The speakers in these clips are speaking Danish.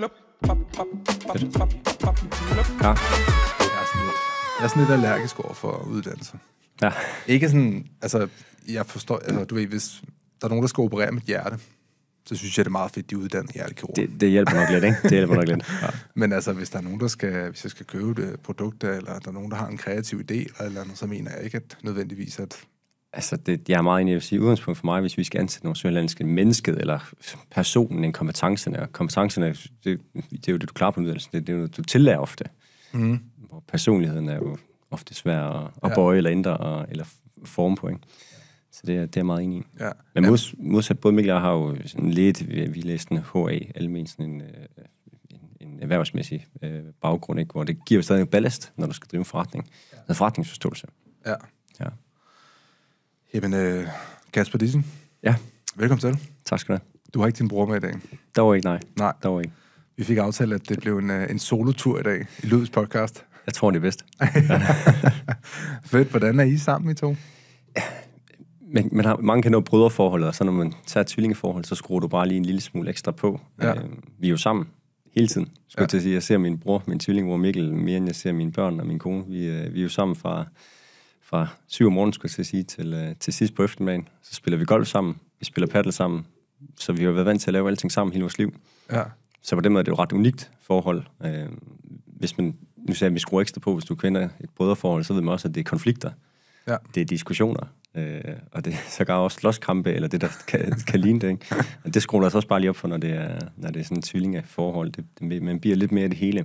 Jeg er sådan lidt allergisk over for uddannelser. Ja. Ikke sådan, altså, jeg forstår, altså, du ved, hvis der er nogen, der skal operere mit hjerte, så synes jeg, det er meget fedt, de uddanner hjertekirurg. Det, det hjælper nok lidt, ikke? Det hjælper nok lidt. Ja. Men altså, hvis der er nogen, der skal, hvis jeg skal købe det produkt, eller der er nogen, der har en kreativ idé, eller, eller andet, så mener jeg ikke at nødvendigvis, at Altså, det, jeg er meget enig i at sige, udgangspunkt for mig, hvis vi skal ansætte nogle sydlandske mennesket eller personen en kompetencerne. Og kompetencerne, det, det er jo det, du klarer på uddannelsen. Det, det er jo det, du tillærer ofte. Mm. Hvor personligheden er jo ofte svær at, at ja. bøje eller ændre og, eller forme på, ikke? Så det er, det er meget enig i. Ja. Men mods, modsat både Mikkel og jeg har jo sådan lidt, vi, vi læste en HA, almindelig sådan en, øh, en, en erhvervsmæssig øh, baggrund, ikke? hvor det giver jo stadig en ballast, når du skal drive en forretning. Ja. En forretningsforståelse. Ja. ja. Jamen, øh, Kasper Dissen. Ja. Velkommen til. Tak skal du have. Du har ikke din bror med i dag. Der var ikke, nej. Nej. Der var ikke. Vi fik aftalt, at det blev en, øh, en solotur i dag i Lydets podcast. Jeg tror, det er bedst. Fedt. Hvordan er I sammen, I to? Ja, men, man har, mange kan nå bryderforholdet, og så når man tager tvillingeforhold, så skruer du bare lige en lille smule ekstra på. Ja. Øh, vi er jo sammen hele tiden. Skulle ja. til at sige, jeg ser min bror, min tvillingbror Mikkel, mere end jeg ser mine børn og min kone. Vi, øh, vi er jo sammen fra fra syv om morgenen, skulle jeg sige, til, øh, til sidst på eftermiddagen. Så spiller vi golf sammen, vi spiller paddle sammen, så vi har været vant til at lave alting sammen hele vores liv. Ja. Så på den måde er det jo et ret unikt forhold. Øh, hvis man, nu sagde jeg, at vi skruer ekstra på, hvis du kender et brødreforhold, så ved man også, at det er konflikter. Ja. Det er diskussioner, øh, og det så gør også slåskampe, eller det, der kan, kan ligne det. Ikke? Og det skruer altså også bare lige op for, når det er, når det er sådan en tvillingeforhold. Det, det, man bliver lidt mere af det hele.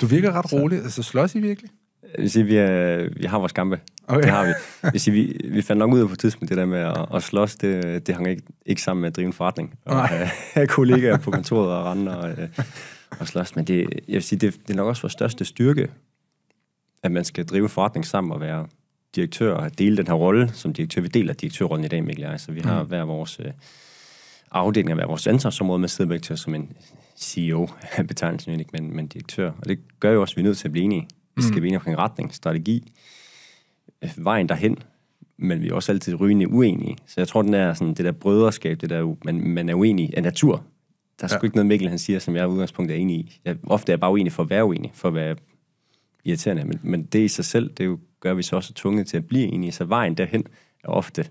Du virker ret rolig. Så. Altså, slås I virkelig? vil sige, vi, er, vi har vores kampe. Okay. Det har vi. Vil sige, vi, vi fandt nok ud af på et tidspunkt, det der med at, at slås, det, det hang ikke, ikke sammen med at drive en forretning. Og øh, have, kollegaer på kontoret og rende og, øh, og slås. Men det, jeg vil sige, det, det er nok også vores største styrke, at man skal drive forretning sammen og være direktør og dele den her rolle som direktør. Vi deler direktørrollen i dag, Mikkel og jeg, så vi har mm. hver vores øh, afdeling af vores ansvarsområde med sidder som en CEO, betegnelsen ikke, men, men direktør. Og det gør jo også, at vi er nødt til at blive enige vi Skal mm. vi ind omkring retning, strategi, øh, vejen derhen, men vi er også altid rygende uenige. Så jeg tror, den er sådan, det der brøderskab, det der, man, man er uenig af natur. Der er ja. sgu ikke noget, Mikkel han siger, som jeg er udgangspunkt er enig i. Jeg, ofte er jeg bare uenig for at være uenig, for at være irriterende. Men, men det i sig selv, det jo, gør vi så også tvunget til at blive enige. Så vejen derhen er ofte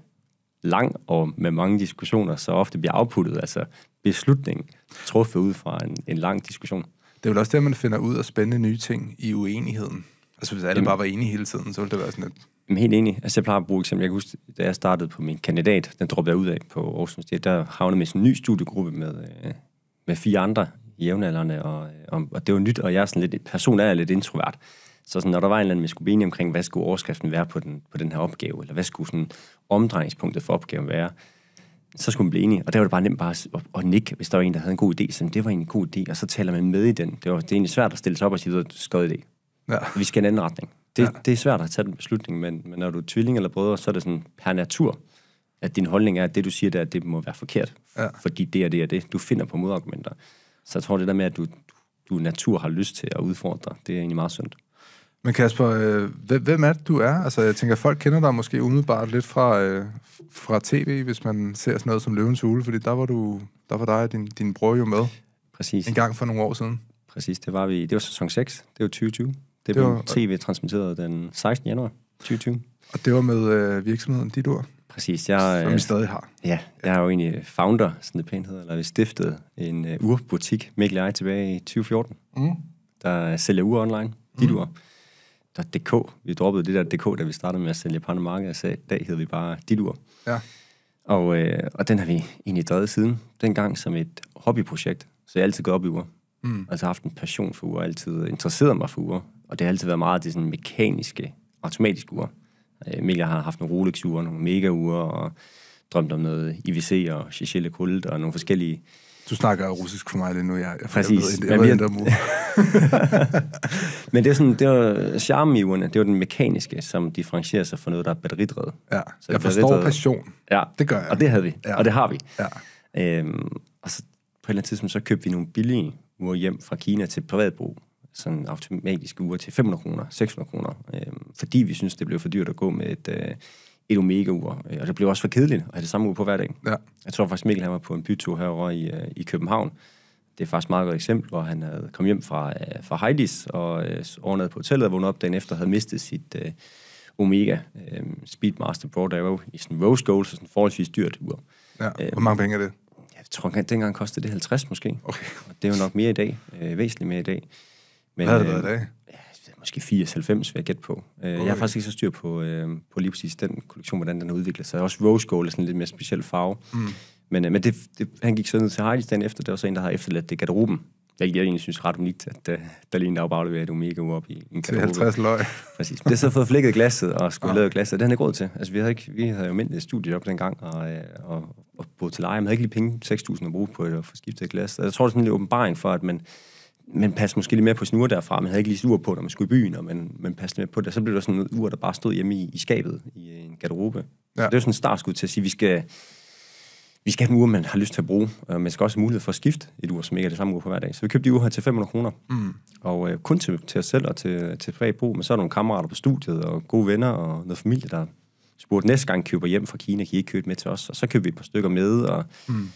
lang og med mange diskussioner, så ofte bliver afputtet, altså beslutningen truffet ud fra en, en lang diskussion. Det er vel også at man finder ud af spændende nye ting i uenigheden. Altså hvis alle Jamen. bare var enige hele tiden, så ville det være sådan lidt... Jamen, helt enig. Altså, jeg plejer at bruge eksempel. Jeg kan huske, da jeg startede på min kandidat, den droppede jeg ud af på Aarhus Universitet, der havnede med sådan en ny studiegruppe med, øh, med fire andre jævnaldrende, og, øh, og, og det var nyt, og jeg er sådan lidt, person er lidt introvert. Så sådan, når der var en eller anden, vi skulle omkring, hvad skulle overskriften være på den, på den her opgave, eller hvad skulle sådan omdrejningspunktet for opgaven være, så skulle man blive enige. Og der var det bare nemt bare at, at nikke, hvis der var en, der havde en god idé. Så det var en god idé, og så taler man med i den. Det, var, det er egentlig svært at stille sig op og sige, at du skød idé. Ja. Vi skal en anden retning. Det, ja. det er svært at tage den beslutning, men, men når du er tvilling eller brødre, så er det sådan per natur, at din holdning er, at det, du siger, der, det må være forkert. Ja. Fordi det er det og det. Du finder på modargumenter. Så jeg tror, det der med, at du, du natur har lyst til at udfordre, det er egentlig meget sundt. Men Kasper, øh, hvem er det, du er? Altså, jeg tænker, folk kender dig måske umiddelbart lidt fra, øh, fra tv, hvis man ser sådan noget som Løvens Hule, fordi der var, du, der var dig og din, din bror jo med. Præcis. En gang for nogle år siden. Præcis, det var vi. Det var sæson 6, det var 2020. Det, det blev var, tv-transmitteret den 16. januar 2020. Og det var med øh, virksomheden Ord? Præcis. Jeg, som vi stadig har. Ja, jeg er jo egentlig founder, sådan det pænt hedder, eller vi stiftede en øh, urbutik, Mikkel og tilbage i 2014, mm. der sælger ure online, Dit Mm der DK. Vi droppede det der DK, da vi startede med at sælge på og i dag hedder vi bare Dilur. Ja. Og, øh, og den har vi egentlig drevet siden. Dengang som et hobbyprojekt, så jeg altid gået op i ure. Mm. Altså haft en passion for ure, altid interesseret mig for ure. Og det har altid været meget det sådan mekaniske, automatiske ure. Øh, Mikkel har haft nogle Rolex-ure, nogle mega-ure, og drømt om noget IVC og Chichelle Kult og nogle forskellige du snakker russisk for mig lige nu. Jeg, jeg, Præcis. Jeg ved, jeg ved, Men, jeg... Men det er sådan, det i charmiverne, det er den mekaniske, som differentierer sig fra noget, der er batteridrevet. Ja, så jeg forstår passion. Ja, det gør jeg. Og det havde vi, ja. og det har vi. Ja. Øhm, og så på et eller andet tidspunkt, så købte vi nogle billige ure hjem fra Kina til privatbrug. Sådan automatiske ure til 500 kroner, 600 kroner. Øhm, fordi vi synes det blev for dyrt at gå med et... Øh, et omega-ur, øh, og det blev også for kedeligt at have det samme ur på hver dag. Ja. Jeg tror faktisk, Mikkel han var på en bytur herovre i, øh, i København. Det er faktisk et meget godt eksempel, hvor han havde kom hjem fra, øh, fra Heidi's og øh, på hotellet og vågnede op dagen efter og havde mistet sit øh, Omega øh, Speedmaster Pro Davo i sådan en Rose Gold, så sådan en forholdsvis dyrt ur. Ja. Øh, Hvor mange penge er det? Jeg tror, at dengang kostede det 50 måske. Okay. Og det er jo nok mere i dag, øh, væsentligt mere i dag. Men, Hvad har det været i dag? måske 80-90, vil jeg gætte på. Øh, okay. Jeg har faktisk ikke så styr på, øh, på lige præcis den kollektion, hvordan den har udviklet sig. Også Rose Gold er sådan en lidt mere speciel farve. Mm. Men, øh, men det, det, han gik sådan ned til Heidi's dagen efter. det var så en, der har efterladt det garderoben. Jeg, jeg egentlig synes ret unikt, at uh, der lige en dag bagleverer et omega op i en garderobe. 50 løg. Præcis. Men det så fået flækket glasset og skulle ja. Ah. lavet glasset. Det havde jeg råd til. Altså, vi havde, ikke, vi havde jo mindre studiejob dengang, og, øh, og, og boet til leje. Man havde ikke lige penge, 6.000 at bruge på at få skiftet glas. Altså, jeg tror, det er sådan en åbenbaring for, at man, man passede måske lidt mere på sin ur derfra. Man havde ikke lige sin ur på, når man skulle i byen, og man, man passede mere på det. så blev der sådan noget ur, der bare stod hjemme i, i skabet i øh, en garderobe. Ja. Så det var sådan en startskud til at sige, at vi skal, vi skal have en ur, man har lyst til at bruge. Og man skal også have mulighed for at skifte et ur, som ikke er det samme ur på hver dag. Så vi købte de ur her til 500 kroner. Mm. Og øh, kun til, til os selv og til, til privat brug. Men så er der nogle kammerater på studiet, og gode venner og noget familie, der spurgte, næste gang køber hjem fra Kina, kan I ikke købe med til os? Og så købte vi et par stykker med, og... Mm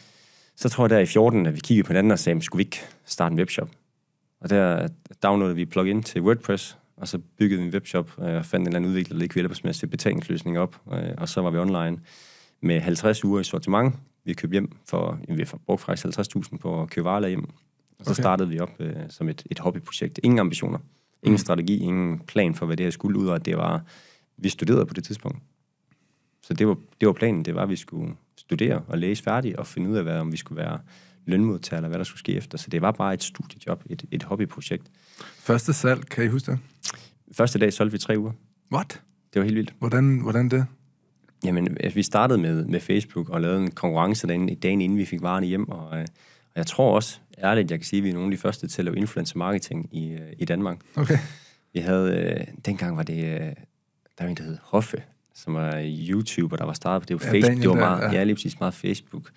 så tror jeg der i 14, at vi kiggede på hinanden og sagde, skulle vi ikke starte en webshop? Og der downloadede vi plugin til WordPress, og så byggede vi en webshop, øh, og fandt en eller anden udvikler, der ikke ville hjælpe os med at sætte op, øh, og så var vi online med 50 uger i sortiment. Vi købte hjem for, vi brugte faktisk 50.000 på at købe varer hjem, og så okay. startede vi op øh, som et, et hobbyprojekt. Ingen ambitioner, ingen mm. strategi, ingen plan for, hvad det her skulle ud, og det var, vi studerede på det tidspunkt. Så det var, det var planen, det var, at vi skulle studere og læse færdigt, og finde ud af, hvad, om vi skulle være lønmodtager, eller hvad der skulle ske efter. Så det var bare et studiejob, et, et hobbyprojekt. Første salg, kan I huske det? Første dag solgte vi tre uger. What? Det var helt vildt. Hvordan, hvordan det? Jamen, altså, vi startede med, med Facebook og lavede en konkurrence derinde, dagen inden vi fik varerne hjem, og, øh, og jeg tror også, ærligt, jeg kan sige, at vi er nogle af de første til at lave influencer marketing i, øh, i Danmark. Okay. Vi havde, øh, dengang var det, øh, der var en, der hed Hoffe, som var YouTuber, der var startet på det. Var ja, Facebook, det var meget, ja. ja, lige præcis meget Facebook.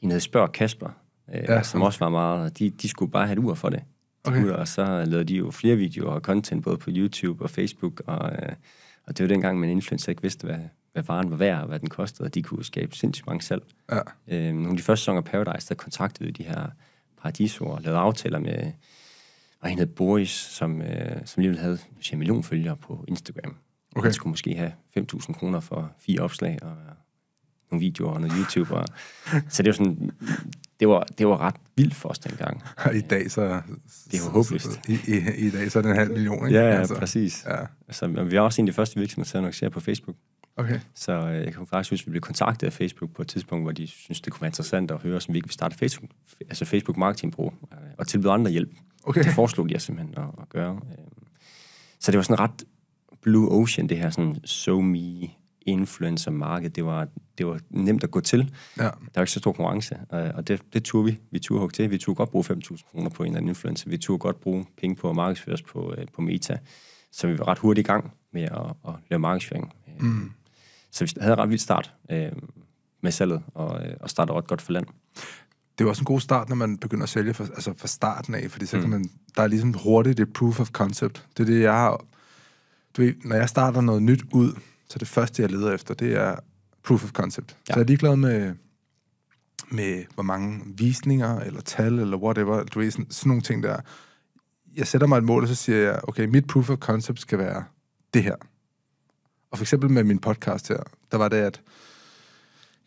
En hed Spørg Kasper, øh, ja. som også var meget... De, de skulle bare have et ur for det. De okay. og så lavede de jo flere videoer og content, både på YouTube og Facebook, og, øh, og det var dengang, man influencer ikke vidste, hvad, hvad varen var værd, og hvad den kostede, og de kunne skabe sindssygt mange salg. Ja. Øh, nogle af de første sæsoner af Paradise, der kontaktede de her og lavede aftaler med, og en hed Boris, som, øh, som alligevel havde en million følgere på Instagram. Okay. Han skulle måske have 5.000 kroner for fire opslag og nogle videoer og noget YouTube. Og, så det var sådan, det var, det var ret vildt for os dengang. Og i dag så... Det er jo håbløst. I, i, I dag så er det en halv million, ikke? Ja, altså. præcis. Ja. Altså, vi var også en af de første virksomheder der annoncerer på Facebook. Okay. Så øh, jeg kan faktisk huske, at vi blev kontaktet af Facebook på et tidspunkt, hvor de synes det kunne være interessant at høre, som vi ikke vil starte Facebook, altså Facebook Marketing Pro, øh, og tilbyde andre hjælp. Okay. Det foreslog de altså simpelthen at, at gøre. Øh, så det var sådan ret Blue Ocean, det her sådan so me influencer-marked. Det var, det var nemt at gå til. Ja. Der var ikke så stor konkurrence, øh, og det, det turde vi. Vi turde hugge til. Vi turde godt bruge 5.000 kroner på en eller anden influencer. Vi turde godt bruge penge på at markedsføre os på, øh, på Meta. Så vi var ret hurtigt i gang med at, at lave markedsføring. Øh, mm. Så vi havde ret vildt start øh, med salget, og, og startede ret godt for land. Det er også en god start, når man begynder at sælge for, altså for starten af, fordi så mm. kan man, der er ligesom hurtigt det proof of concept. Det er det, jeg har... Du ved, når jeg starter noget nyt ud, så det første, jeg leder efter, det er proof of concept. Ja. Så jeg er ligeglad med, med hvor mange visninger, eller tal, eller whatever, du ved, sådan, sådan nogle ting der. Jeg sætter mig et mål, og så siger jeg, okay, mit proof of concept skal være det her. Og for eksempel med min podcast her, der var det, at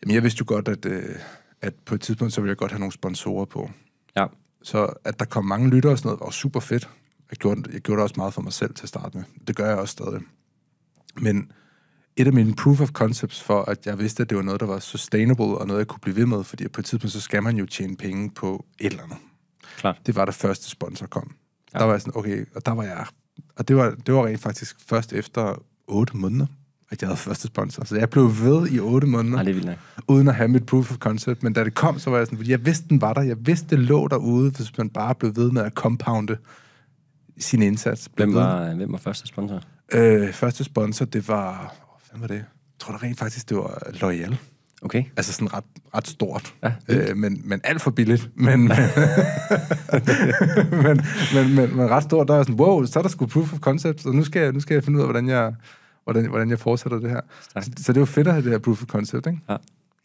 jamen, jeg vidste jo godt, at, øh, at på et tidspunkt, så ville jeg godt have nogle sponsorer på. Ja. Så at der kom mange lyttere og sådan noget, var super fedt. Jeg gjorde, jeg gjorde det også meget for mig selv til at starte med. Det gør jeg også stadig. Men et af mine proof of concepts for, at jeg vidste, at det var noget, der var sustainable, og noget, jeg kunne blive ved med, fordi på et tidspunkt, så skal man jo tjene penge på et eller andet. Klart. Det var der første sponsor kom. Ja. Der var jeg sådan, okay, og der var jeg... Og det var, det var rent faktisk først efter otte måneder, at jeg havde første sponsor. Så jeg blev ved i otte måneder, Ej, det uden at have mit proof of concept. Men da det kom, så var jeg sådan, fordi jeg vidste, den var der. Jeg vidste, det lå derude, hvis man bare blev ved med at compounde sin indsats. Hvem var, hvem var første sponsor? Øh, første sponsor, det var fanden var det? Jeg tror da rent faktisk, det var L'Oreal. Okay. Altså sådan ret, ret stort, ja, øh, men, men alt for billigt. Men, men, men, men, men, men ret stort, der er sådan, wow, så er der sgu proof of concept, og nu skal, jeg, nu skal jeg finde ud af, hvordan jeg, hvordan, hvordan jeg fortsætter det her. Så, så det er jo fedt at have det her proof of concept, ikke? Ja.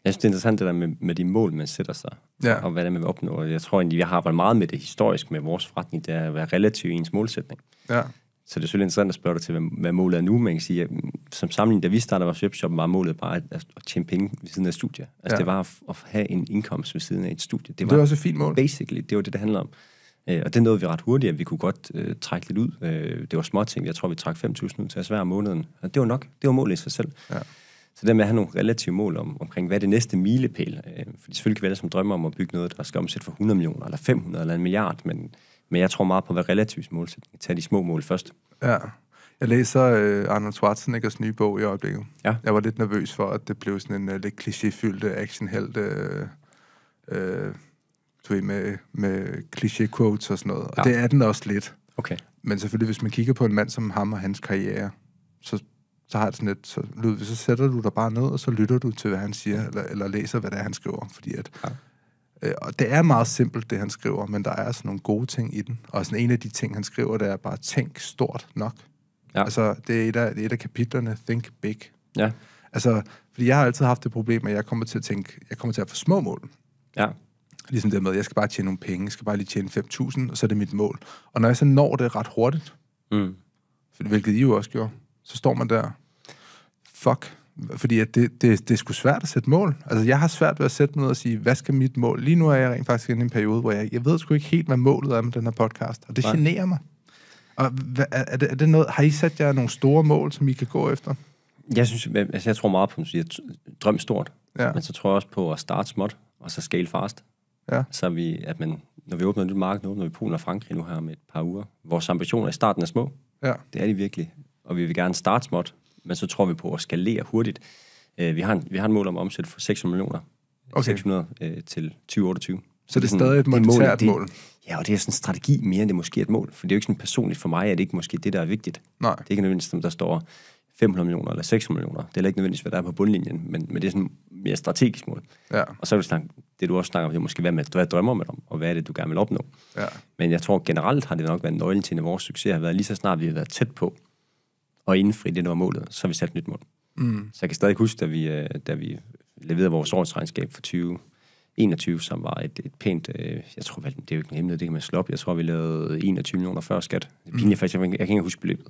Jeg synes, det er interessant det der med, med de mål, man sætter sig, ja. og hvad det er, man vil opnå. Jeg tror egentlig, vi har arbejdet meget med det historisk med vores forretning, det er at være relativt ens målsætning. Ja. Så det er selvfølgelig interessant at spørge dig til, hvad, hvad målet er nu, men jeg kan sige, at mm, som sammenligning, da vi startede vores webshop, var målet bare at, at tjene penge ved siden af studiet. Altså ja. det var at, at have en indkomst ved siden af et studie. Det var, det var også et fint mål. Basically, det var det, det handler om. Øh, og det nåede vi ret hurtigt, at vi kunne godt øh, trække lidt ud. Øh, det var små ting. Jeg tror, vi trak 5.000 ud til os hver måneden. Og det var nok. Det var målet i sig selv. Ja. Så det med at have nogle relative mål om, omkring, hvad er det næste milepæl? Øh, for selvfølgelig kan vi alle som drømmer om at bygge noget, der skal omsætte for 100 millioner, eller 500, eller en milliard, men men jeg tror meget på, hvad relativt målsætning. Tag de små mål først. Ja. Jeg læser øh, Arnold Schwarzeneggers nye bog i øjeblikket. Ja. Jeg var lidt nervøs for, at det blev sådan en uh, lidt klichéfyldt øh, actionhelt. Øh, øh, med, med cliché quotes og sådan noget. Og ja. det er den også lidt. Okay. Men selvfølgelig, hvis man kigger på en mand som ham og hans karriere, så, så har det sådan et, så, så sætter du dig bare ned, og så lytter du til, hvad han siger, eller, eller læser, hvad det er, han skriver. Fordi at ja Øh, og det er meget simpelt, det han skriver, men der er sådan nogle gode ting i den. Og sådan en af de ting, han skriver, det er bare, tænk stort nok. Ja. Altså, det er, et af, det er et af kapitlerne, think big. Ja. Altså, fordi jeg har altid haft det problem, at jeg kommer til at tænke, jeg kommer til at få små mål. Ja. Ligesom det med, at jeg skal bare tjene nogle penge, jeg skal bare lige tjene 5.000, og så er det mit mål. Og når jeg så når det ret hurtigt, mm. hvilket I jo også gjorde, så står man der, fuck, fordi at det, det, det er sgu svært at sætte mål. Altså, jeg har svært ved at sætte mig ned og sige, hvad skal mit mål? Lige nu er jeg rent faktisk i en periode, hvor jeg, jeg ved sgu ikke helt, hvad målet er med den her podcast. Og det Nej. generer mig. Og hva, er, det, er det noget, har I sat jer nogle store mål, som I kan gå efter? Jeg, synes, altså, jeg tror meget på, at siger, drøm stort. Ja. Men så tror jeg også på at starte småt, og så scale fast. Ja. Så vi, at man, når vi åbner en ny marked, nu åbner vi Polen og Frankrig nu her med et par uger. Vores ambitioner i starten er små. Ja. Det er de virkelig. Og vi vil gerne starte småt, men så tror vi på at skalere hurtigt. Øh, vi, har en, vi har en mål om at omsætte for 600 millioner, okay. 600 øh, til 2028. Så det er stadig et monetært mål, mål? ja, og det er sådan en strategi mere, end det er måske er et mål. For det er jo ikke sådan personligt for mig, at det ikke måske det, der er vigtigt. Nej. Det er ikke nødvendigvis, om der står 500 millioner eller 600 millioner. Det er ikke nødvendigvis, hvad der er på bundlinjen, men, men det er sådan mere strategisk mål. Ja. Og så er det, sådan, det, du også snakker om, det er måske, hvad, med, hvad drømmer man om, og hvad er det, du gerne vil opnå. Ja. Men jeg tror generelt har det nok været nøglen til, at vores succes har været lige så snart, vi har været tæt på, og indfri det, der var målet, så har vi sat et nyt mål. Mm. Så jeg kan stadig huske, da vi, øh, da vi leverede vores årsregnskab for 2021, som var et, et pænt, øh, jeg tror, det er jo ikke en hemmelighed, det kan man slå op. Jeg tror, vi lavede 21 millioner før skat. Det er mm. faktisk, jeg, kan ikke huske beløbet.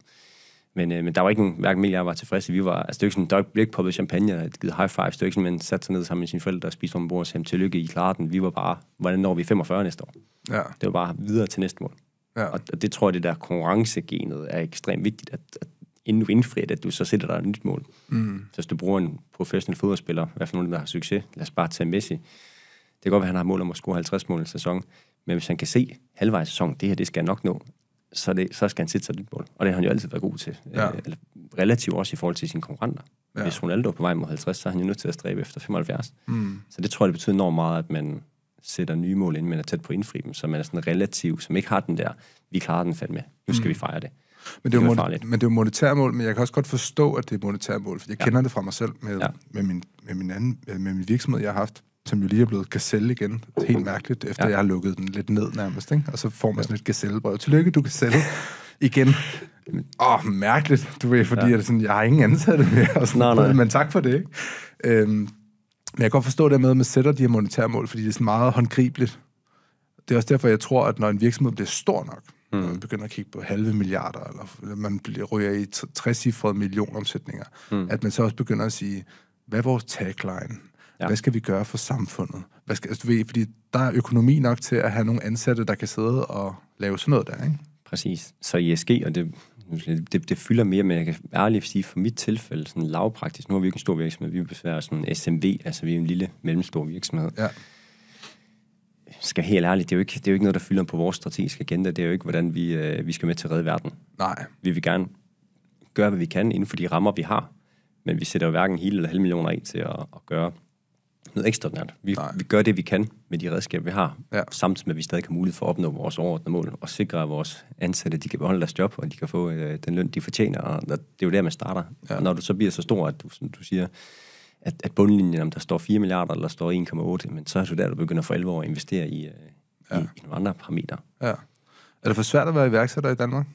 Men, øh, men der var ikke nogen, hverken mig jeg var tilfredse. Vi var, altså, det var ikke sådan, der blev ikke poppet champagne og givet high five. Det var ikke sådan, man satte sig ned sammen med sine forældre og spiste om bord og sagde, tillykke, I klarer den. Vi var bare, hvordan når vi 45 næste år? Ja. Det var bare videre til næste mål. Ja. Og, og, det tror jeg, det der konkurrencegenet er ekstremt vigtigt, at, at inden du indfrier det, at du så sætter dig et nyt mål. Mm. Så hvis du bruger en professionel fodboldspiller, hvad for nogen, der har succes, lad os bare tage Messi. Det kan godt være, at han har mål om at score 50 mål i sæson, men hvis han kan se halvvejs sæson, det her, det skal jeg nok nå, så, det, så skal han sætte sig et nyt mål. Og det har han jo altid været god til. Ja. Øh, eller relativt også i forhold til sine konkurrenter. Ja. Hvis Ronaldo er på vej mod 50, så er han jo nødt til at stræbe efter 75. Mm. Så det tror jeg, det betyder enormt meget, at man sætter nye mål, ind, men er tæt på indfri dem, så man er sådan relativ, som ikke har den der, vi klarer den fandme, nu skal mm. vi fejre det. Men det, det, var, mon- men det jo monetære mål, men jeg kan også godt forstå, at det er monetære mål, for jeg ja. kender det fra mig selv med, ja. med, min, med, min anden, med min virksomhed, jeg har haft som jo lige er blevet gazelle igen. Helt mærkeligt, efter ja. jeg har lukket den lidt ned nærmest. Ikke? Og så får man sådan et gazellebrød. Tillykke, du sælge igen. Åh, oh, mærkeligt, du ved, fordi ja. jeg, sådan, jeg har ingen ansatte mere. Og sådan, nej, nej. Men tak for det, ikke? Øhm, men jeg kan godt forstå det med, at man sætter de her monetære mål, fordi det er sådan meget håndgribeligt. Det er også derfor, jeg tror, at når en virksomhed bliver stor nok, Mm. Når Man begynder at kigge på halve milliarder, eller man ryger i 60 millionomsætninger. Mm. At man så også begynder at sige, hvad er vores tagline? Ja. Hvad skal vi gøre for samfundet? Hvad skal, altså, du ved, fordi der er økonomi nok til at have nogle ansatte, der kan sidde og lave sådan noget der, ikke? Præcis. Så ESG, og det, det, det fylder mere, men jeg kan ærligt sige, for mit tilfælde, sådan lavpraktisk, nu har vi ikke en stor virksomhed, vi er sådan en SMV, altså vi er en lille mellemstor virksomhed. Ja skal helt ærligt, det er, jo ikke, det er jo ikke noget, der fylder på vores strategiske agenda. Det er jo ikke, hvordan vi, øh, vi skal med til at redde verden. Nej. Vi vil gerne gøre, hvad vi kan inden for de rammer, vi har. Men vi sætter jo hverken hele eller halv millioner af til at, at gøre noget ekstraordinært. Vi, vi gør det, vi kan med de redskaber, vi har, ja. samtidig med, at vi stadig har mulighed for at opnå vores overordnede mål og sikre, at vores ansatte de kan beholde deres job, og de kan få øh, den løn, de fortjener. Og det er jo der, man starter. Ja. Og når du så bliver så stor, at du, som du siger, at, at bundlinjen, om der står 4 milliarder eller der står 1,8, men så er det der, du begynder for 11 år at investere i, øh, ja. i, i nogle andre parametre. Ja. Er det for svært at være iværksætter i Danmark?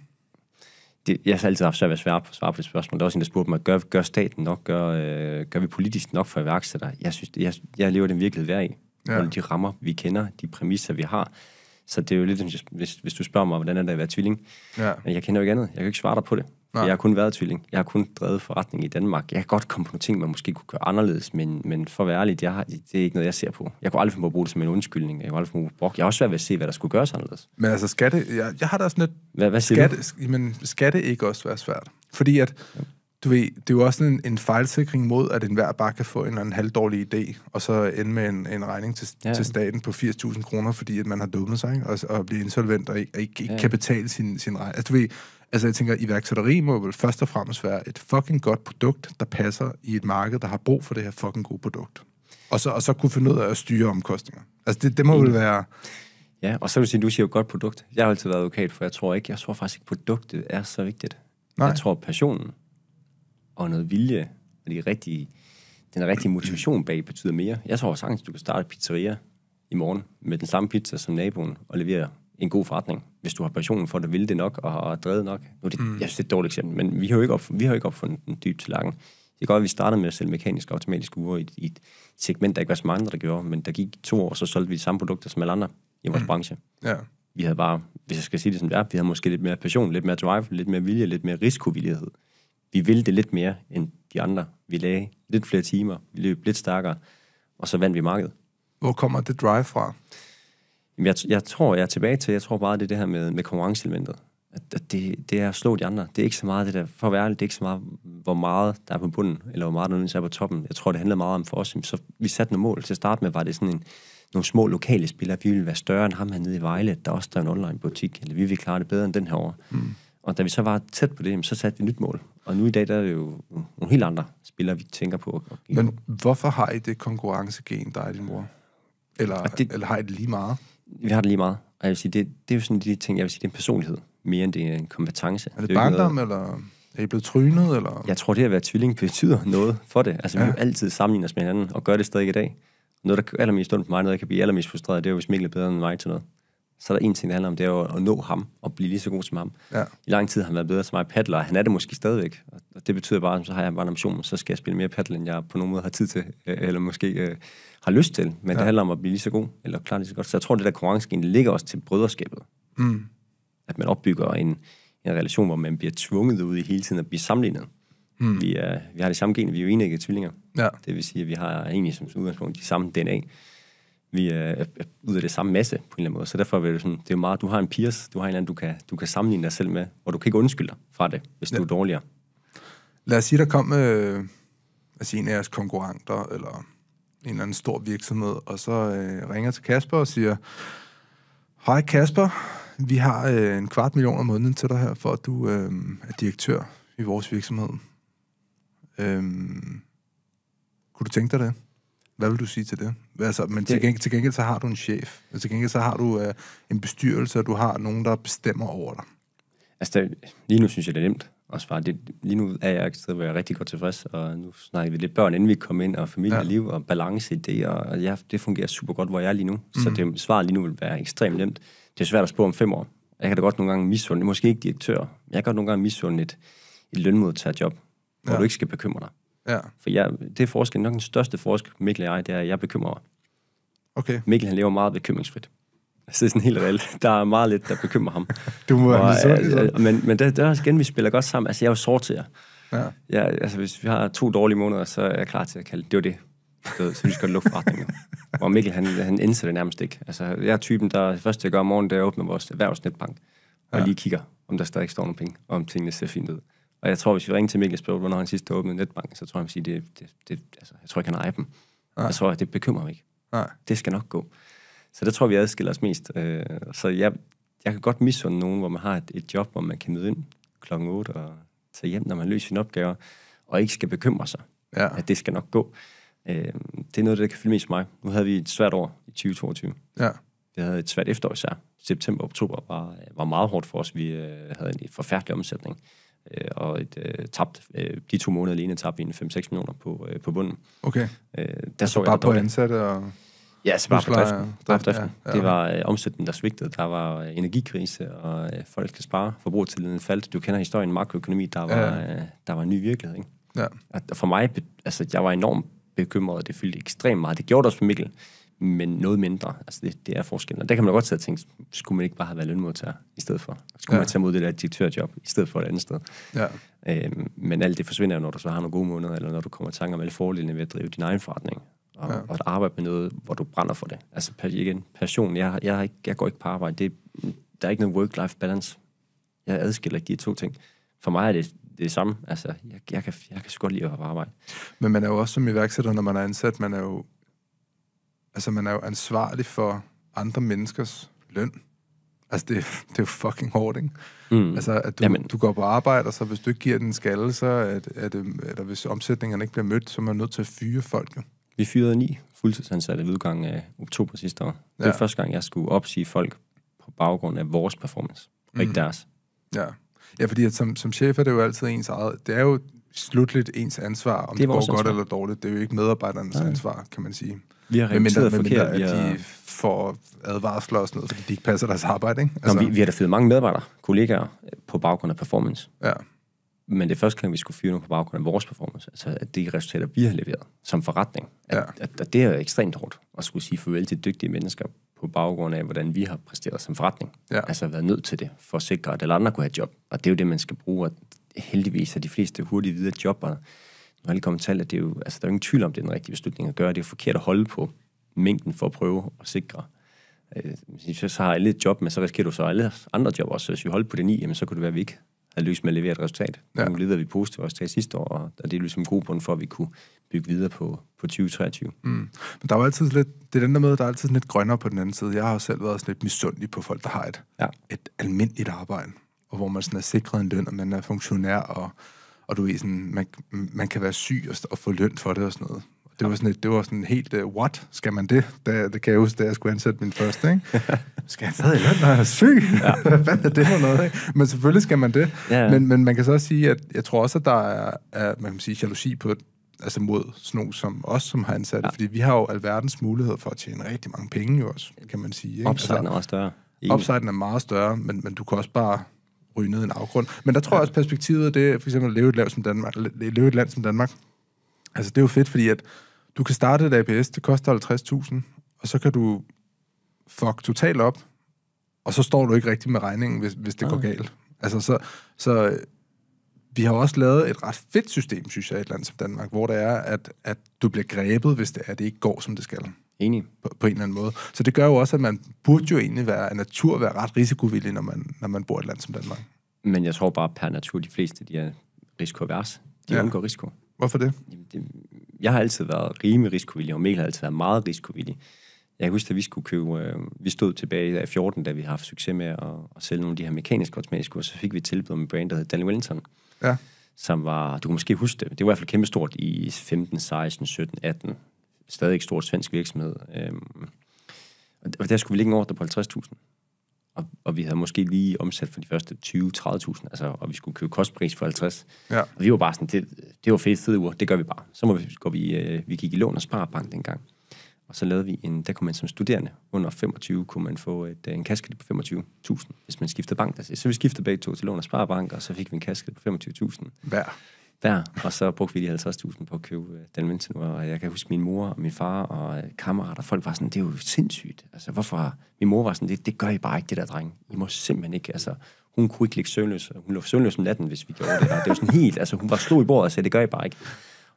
Det, jeg har altid haft svært ved at svare på, svare på det spørgsmål. Der er også en, der spurgte mig, gør, gør staten nok, gør, øh, gør vi politisk nok for iværksættere? Jeg synes, jeg, jeg lever den virkelighed hver i. Ja. de rammer, vi kender, de præmisser, vi har. Så det er jo lidt, hvis, hvis du spørger mig, hvordan er det at være tvilling? Ja. Men jeg kender jo ikke andet. Jeg kan ikke svare dig på det. Nej. Jeg har kun været tvilling. Jeg har kun drevet forretning i Danmark. Jeg kan godt komme på nogle ting, man måske kunne gøre anderledes, men, men for at være ærlig, jeg har, det er ikke noget, jeg ser på. Jeg kunne aldrig finde på at bruge det som en undskyldning. Jeg kunne aldrig finde på at bruge Jeg har også svært ved at se, hvad der skulle gøres anderledes. Men altså, skal det... Jeg, jeg har da sådan lidt... Hva, hvad siger skal, du? Jamen, skal det ikke også være svært? Fordi at... Ja. Du ved, det er jo også en, en fejlsikring mod, at enhver bare kan få en eller anden halvdårlig idé, og så ende med en, en regning til, ja. til staten på 80.000 kroner, fordi at man har dummet sig, ikke? Og, og blive insolvent og ikke, ikke, ikke ja. kan betale sin, sin regning. Altså, du ved, Altså jeg tænker, iværksætteri må vel først og fremmest være et fucking godt produkt, der passer i et marked, der har brug for det her fucking gode produkt. Og så, og så kunne finde ud af at styre omkostninger. Altså det, det må mm. vel være... Ja, og så vil sige, du siger jo godt produkt. Jeg har altid været advokat, for jeg tror ikke, jeg tror faktisk ikke, produktet er så vigtigt. Nej. Jeg tror passionen og noget vilje og de rigtige, den rigtige motivation bag betyder mere. Jeg tror sagtens, du kan starte pizzeria i morgen med den samme pizza som naboen og levere en god forretning, hvis du har passion for det, vil det nok og har drevet nok. Nu er det, mm. Jeg synes, det er et dårligt eksempel, men vi har jo ikke, opf- vi har jo ikke opfundet den til tallerken. Det er godt, at vi startede med at sælge mekaniske og automatiske ure i, et, i et segment, der ikke var så mange andre, der gjorde, men der gik to år, så solgte vi de samme produkter som alle andre i vores mm. branche. Ja. Vi havde bare, hvis jeg skal sige det som det er, vi havde måske lidt mere passion, lidt mere drive, lidt mere vilje, lidt mere risikovillighed. Vi ville det lidt mere end de andre. Vi lagde lidt flere timer, vi løb lidt stærkere, og så vandt vi markedet. Hvor kommer det drive fra? Jeg, jeg tror, jeg er tilbage til, jeg tror bare, det er det her med, med konkurrenceelementet. At, at det, det er at slå de andre. Det er ikke så meget det der, for at være ærlig, det er ikke så meget, hvor meget der er på bunden, eller hvor meget der er på toppen. Jeg tror, det handler meget om for os. Så vi satte nogle mål. Til at starte med var det sådan en, nogle små lokale spillere. Vi ville være større end ham hernede i Vejle, der også der er en online butik, eller vi ville klare det bedre end den her år. Mm. Og da vi så var tæt på det, så satte vi et nyt mål. Og nu i dag, der er det jo nogle helt andre spillere, vi tænker på. Men hvorfor har I det konkurrencegen, der er din mor? Eller, det, eller har I det lige meget? vi har det lige meget. Og jeg vil sige, det, det er jo sådan de ting, jeg vil sige, det er en personlighed, mere end det er en kompetence. Er det, det barndom, noget... eller er I blevet trynet? Eller? Jeg tror, det at være tvilling betyder noget for det. Altså, ja. vi jo altid sammenligner os med hinanden, og gør det stadig i dag. Noget, der allermest stund på mig, noget, jeg kan blive allermest frustreret, det er jo, hvis Mikkel er bedre end mig til noget så er der en ting, der handler om, det er jo at nå ham og blive lige så god som ham. Ja. I lang tid har han været bedre som mig paddler, og han er det måske stadigvæk. Og det betyder bare, at så har jeg bare en ambition, så skal jeg spille mere paddle, end jeg på nogen måde har tid til, øh, eller måske øh, har lyst til. Men ja. det handler om at blive lige så god, eller klart lige så godt. Så jeg tror, det der konkurrence ligger også til brøderskabet. Mm. At man opbygger en, en relation, hvor man bliver tvunget ud i hele tiden at blive sammenlignet. Mm. Vi, er, vi har det samme gen, vi er jo enige tvillinger. Ja. Det vil sige, at vi har egentlig som udgangspunkt de samme DNA vi øh, er, er, ud af det samme masse på en eller anden måde. Så derfor er det sådan, det er jo meget, du har en peers, du har en eller anden, du kan, du kan sammenligne dig selv med, og du kan ikke undskylde dig fra det, hvis ja. du er dårligere. Lad os sige, der kom øh, altså en af jeres konkurrenter, eller en eller anden stor virksomhed, og så øh, ringer til Kasper og siger, Hej Kasper, vi har øh, en kvart million om måneden til dig her, for at du øh, er direktør i vores virksomhed. Øh, kunne du tænke dig det? Hvad vil du sige til det? Altså, men det... Til, gengæld, til gengæld så har du en chef. Og altså, til gengæld så har du øh, en bestyrelse, og du har nogen, der bestemmer over dig. Altså, der, lige nu synes jeg, det er nemt at svare. Det, lige nu er jeg et sted, hvor jeg er rigtig godt tilfreds, og nu snakker vi lidt børn, inden vi kommer ind, og familieliv ja. og balance i det, og ja, det fungerer super godt, hvor jeg er lige nu. Mm. Så mhm. det svaret lige nu vil være ekstremt nemt. Det er svært at spå om fem år. Jeg kan da godt nogle gange misunde, måske ikke direktør, jeg kan godt nogle gange misunde et, et lønmodtagerjob, hvor ja. du ikke skal bekymre dig. Ja. For jeg, det er forskel, nok den største forskel, Mikkel og jeg, det er, at jeg bekymrer mig. Okay. Mikkel, han lever meget bekymringsfrit. Så altså, det er sådan helt reelt. Der er meget lidt, der bekymrer ham. du må og, øh, så. altså, Men, men det, det er også igen, vi spiller godt sammen. Altså, jeg er jo sorterer. Ja. ja. altså, hvis vi har to dårlige måneder, så er jeg klar til at kalde det, det var det. Så, så vi skal lukke forretningen. og Mikkel, han, han indser det nærmest ikke. Altså, jeg er typen, der først til at gøre om morgenen, da jeg åbner vores erhvervsnetbank, og ja. lige kigger, om der stadig står nogle penge, og om tingene ser fint ud. Og jeg tror, hvis vi ringer til Mikkel Sprog, når han sidst åbnede netbank, så tror jeg, han sige, det, det, det, altså, jeg tror ikke, han ejer dem. Nej. Jeg tror, det bekymrer mig ikke. Nej. Det skal nok gå. Så der tror vi adskiller os mest. Øh, så jeg, jeg kan godt misunde nogen, hvor man har et, et job, hvor man kan møde ind klokken 8 og tage hjem, når man løser sine opgaver, og ikke skal bekymre sig, ja. at det skal nok gå. Øh, det er noget, der kan fylde mest mig. Nu havde vi et svært år i 2022. Ja. Vi havde et svært efterår især. September og oktober var, var meget hårdt for os. Vi øh, havde en forfærdelig omsætning øh, og et, øh, tabt, øh, de to måneder alene tabte vi en 5-6 millioner på, øh, på bunden. Okay. Øh, der altså så bare jeg, på ansatte og... Ja, så altså bare på driften. Bare på driften. Ja, ja. Det var øh, omsætningen, der svigtede. Der var øh, energikrise, og øh, folk skal spare. Forbrugertilliden faldt. Du kender historien makroøkonomi, der var, ja. øh, der var en ny virkelighed. Ikke? Ja. Og for mig, altså, jeg var enormt bekymret, og det fyldte ekstremt meget. Det gjorde det også for Mikkel men noget mindre. Altså det, det er forskellen. Og der kan man godt sidde og tænke, skulle man ikke bare have været lønmodtager i stedet for? Skulle ja. man tage mod det der direktørjob i stedet for et andet sted? Ja. Øhm, men alt det forsvinder jo, når du så har nogle gode måneder, eller når du kommer i tanke om alle fordelene ved at drive din egen forretning. Og, ja. og at arbejde med noget, hvor du brænder for det. Altså igen, passion. Jeg, jeg, ikke, jeg går ikke på arbejde. Det, der er ikke noget work-life balance. Jeg adskiller de to ting. For mig er det det samme. Altså, jeg, jeg, kan, jeg kan sgu godt lide at have arbejde. Men man er jo også som iværksætter, når man er ansat, man er jo Altså, man er jo ansvarlig for andre menneskers løn. Altså, det, det er jo fucking hårdt, ikke? Mm. Altså, at du, du går på arbejde, og så hvis du ikke giver den skalle, så at, at, eller hvis omsætningerne ikke bliver mødt, så er man nødt til at fyre folk, jo. Vi fyrede ni fuldtidsansatte ved udgangen af oktober sidste år. Det var ja. første gang, jeg skulle opsige folk på baggrund af vores performance, og mm. ikke deres. Ja. Ja, fordi at som, som chef er det jo altid ens eget. Det er jo slutligt ens ansvar, om det, det går ansvar. godt eller dårligt. Det er jo ikke medarbejdernes Nej. ansvar, kan man sige. Vi har reageret forkert. Mindre, at har... de får advarsler og sådan noget, fordi de ikke passer deres arbejde. Ikke? Altså... Nå, vi, altså- vi har da fyret mange medarbejdere, kollegaer, på baggrund af performance. Ja. Men det er første gang, vi skulle fyre nogen på baggrund af vores performance, altså at de resultater, vi har leveret som forretning, at, ja. at, at det er ekstremt hårdt at skulle sige farvel til dygtige mennesker på baggrund af, hvordan vi har præsteret som forretning. Ja. Altså været nødt til det, for at sikre, at alle andre kunne have et job. Og det er jo det, man skal bruge, at heldigvis er de fleste hurtigt videre jobber. Når alle kommer til, at det er jo, altså, der er jo ingen tvivl om, det er den rigtige beslutning at gøre. Det er jo forkert at holde på mængden for at prøve at sikre. Øh, hvis øh, så har alle et job, men så risikerer du så alle andre job også. hvis vi holder på den i, jamen, så kunne det være, at vi ikke havde lykkes med at levere et resultat. Ja. Nu leder vi positivt til sidste år, og det er ligesom god grund for, at vi kunne bygge videre på, på 2023. Mm. Men der er altid lidt, det er den der med, der er altid lidt grønnere på den anden side. Jeg har selv været sådan lidt misundelig på folk, der har et, ja. et almindeligt arbejde og hvor man sådan er sikret en løn, og man er funktionær, og, og du ved, sådan, man, man kan være syg og, og få løn for det og sådan noget. Det ja. var sådan, et, det var sådan helt, uh, what, skal man det? Da, det kan jeg huske, da jeg skulle ansætte min første, ikke? skal jeg stadig løn, når jeg er syg? Ja. Hvad er det for noget, ikke? Men selvfølgelig skal man det. Ja, ja. Men, men man kan så også sige, at jeg tror også, at der er, er man kan sige, jalousi på, altså mod sådan nogle som os, som har ansat ja. fordi vi har jo alverdens mulighed for at tjene rigtig mange penge jo også, kan man sige. Ikke? Upsiden altså, er meget større. Upsiden er meget større, men, men du kan også bare ryge ned i en afgrund. Men der tror ja. jeg også, perspektivet det, for eksempel at leve et, land som Danmark, leve et land som Danmark, altså det er jo fedt, fordi at du kan starte et APS, det koster 50.000, og så kan du fuck totalt op, og så står du ikke rigtig med regningen, hvis, hvis det okay. går galt. Altså, så, så vi har også lavet et ret fedt system, synes jeg, i et land som Danmark, hvor det er, at, at du bliver grebet, hvis det er, at det ikke går, som det skal. Enig. På, på en eller anden måde. Så det gør jo også, at man burde jo egentlig være, af natur være ret risikovillig, når man, når man bor i et land som Danmark. Men jeg tror bare per natur, de fleste de er risikovers. De ja. undgår risiko. Hvorfor det? Jamen, det? Jeg har altid været rimelig risikovillig, og Mikkel har altid været meget risikovillig. Jeg husker, at vi skulle købe, øh, vi stod tilbage i 14, da vi havde haft succes med at, at sælge nogle af de her mekaniske automatske, og så fik vi tilbud om en brand, der hedder Danny Wellington. Ja. Som var, du kan måske huske det, det var i hvert fald kæmpestort i 15, 16, 17, 18 stadig ikke stor svensk virksomhed. Øhm, og der skulle vi ligge en ordre på 50.000. Og, og vi havde måske lige omsat for de første 20-30.000, altså, og vi skulle købe kostpris for 50. Ja. Og vi var bare sådan, det, det var fedt, fede uger, det gør vi bare. Så må vi, går vi, øh, vi gik i lån og sparebank dengang. Og så lavede vi en, der kunne man som studerende under 25, kunne man få et, øh, en kasket på 25.000, hvis man skiftede bank. Altså, så vi skiftede begge to til lån og sparebank, og så fik vi en kasket på 25.000. Hver der, og så brugte vi de 50.000 på at købe øh, den nu, og jeg kan huske min mor og min far og øh, kammerater, folk var sådan, det er jo sindssygt, altså hvorfor, min mor var sådan, det, det gør I bare ikke, det der dreng, I må simpelthen ikke, altså hun kunne ikke ligge søvnløs, hun lå søvnløs om natten, hvis vi gjorde det der, det var sådan helt, altså hun var slå i bordet og sagde, det gør I bare ikke,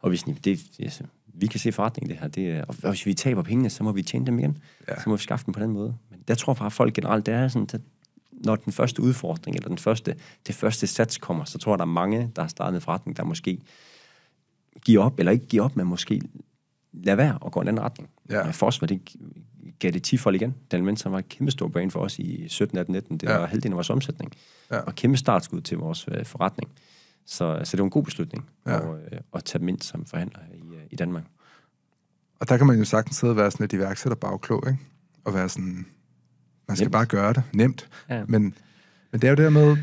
og vi sådan, det, altså, vi kan se forretning det her, det, og hvis vi taber pengene, så må vi tjene dem igen, ja. så må vi skaffe dem på den måde, men der tror jeg bare, folk generelt, det er sådan, der, når den første udfordring eller den første, det første sats kommer, så tror jeg, der er mange, der har startet en forretning, der måske giver op, eller ikke giver op, men måske lader være og går en anden retning. Ja. For os var det gav det 10 folk igen. Den mens var et kæmpe stor brain for os i 17, 18, 19. Det ja. var halvdelen af vores omsætning. Ja. Og kæmpe startskud til vores øh, forretning. Så, så det var en god beslutning ja. at, øh, at tage mindst som forhandler i, øh, i Danmark. Og der kan man jo sagtens sidde og være sådan et iværksætter bagklog, ikke? Og være sådan, man skal Nemt. bare gøre det. Nemt. Ja. Men, men det er jo det med,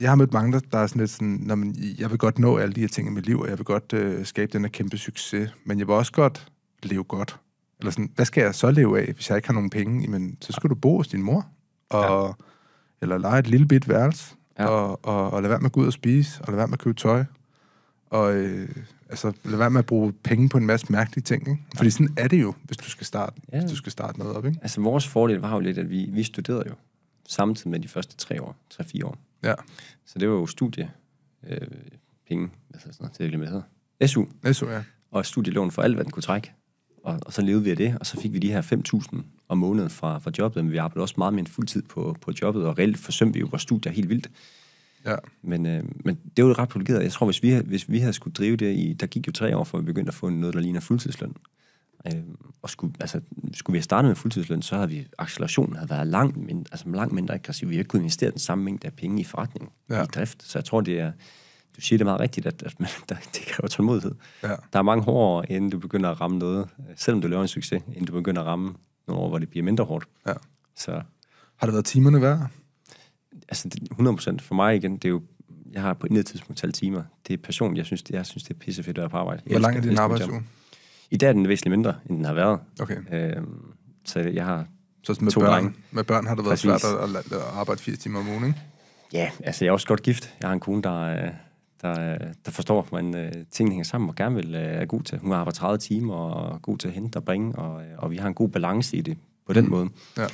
jeg har mødt mange, der, der er sådan lidt sådan, når man, jeg vil godt nå alle de her ting i mit liv, og jeg vil godt øh, skabe den her kæmpe succes, men jeg vil også godt leve godt. Eller sådan, hvad skal jeg så leve af, hvis jeg ikke har nogen penge? Jamen, så skal du bo hos din mor, og, ja. eller lege et lille bit værelse, ja. og, og, og lade være med at gå ud og spise, og lade være med at købe tøj, og øh, altså, lad være med at bruge penge på en masse mærkelige ting, ikke? Fordi sådan er det jo, hvis du skal starte, ja. hvis du skal starte noget op, ikke? Altså, vores fordel var jo lidt, at vi, vi studerede jo samtidig med de første tre år, tre-fire år. Ja. Så det var jo studie, øh, penge, altså sådan noget, det er det, SU. SU, ja. Og studielån for alt, hvad den kunne trække. Og, og så levede vi af det, og så fik vi de her 5.000 om måneden fra, fra jobbet, men vi arbejdede også meget en fuld fuldtid på, på jobbet, og reelt forsømte vi jo vores studier helt vildt. Ja. Men, øh, men det er jo ret privilegeret. Jeg tror, hvis vi, hvis vi havde skulle drive det i... Der gik jo tre år, før vi begyndte at få noget, der ligner fuldtidsløn. Øh, og skulle, altså, skulle vi have startet med fuldtidsløn, så havde vi, accelerationen havde været langt, men, altså, langt mindre aggressiv. Vi havde ikke kunnet investere den samme mængde af penge i forretning, ja. i drift. Så jeg tror, det er, du siger det meget rigtigt, at, at man, der, det kræver tålmodighed. Ja. Der er mange hårdere, inden du begynder at ramme noget, selvom du laver en succes, inden du begynder at ramme nogle år, hvor det bliver mindre hårdt. Ja. Så. Har det været timerne værd? altså, 100% for mig igen, det er jo, jeg har på et tidspunkt talt timer. Det er personligt, jeg synes, det, jeg synes, det er pissefedt at være på arbejde. Hvor lang er din arbejdsuge? I dag er den væsentligt mindre, end den har været. Okay. Øh, så jeg har så med to børn, drenge. Med børn har det været Præcis. svært at, at arbejde 80 timer om ugen, ikke? Ja, altså jeg er også godt gift. Jeg har en kone, der, øh, der, øh, der forstår, hvordan øh, tingene hænger sammen og gerne vil er god til. Hun arbejder 30 timer og er god til at hente og bringe, og, og vi har en god balance i det på den mm. måde. Ja.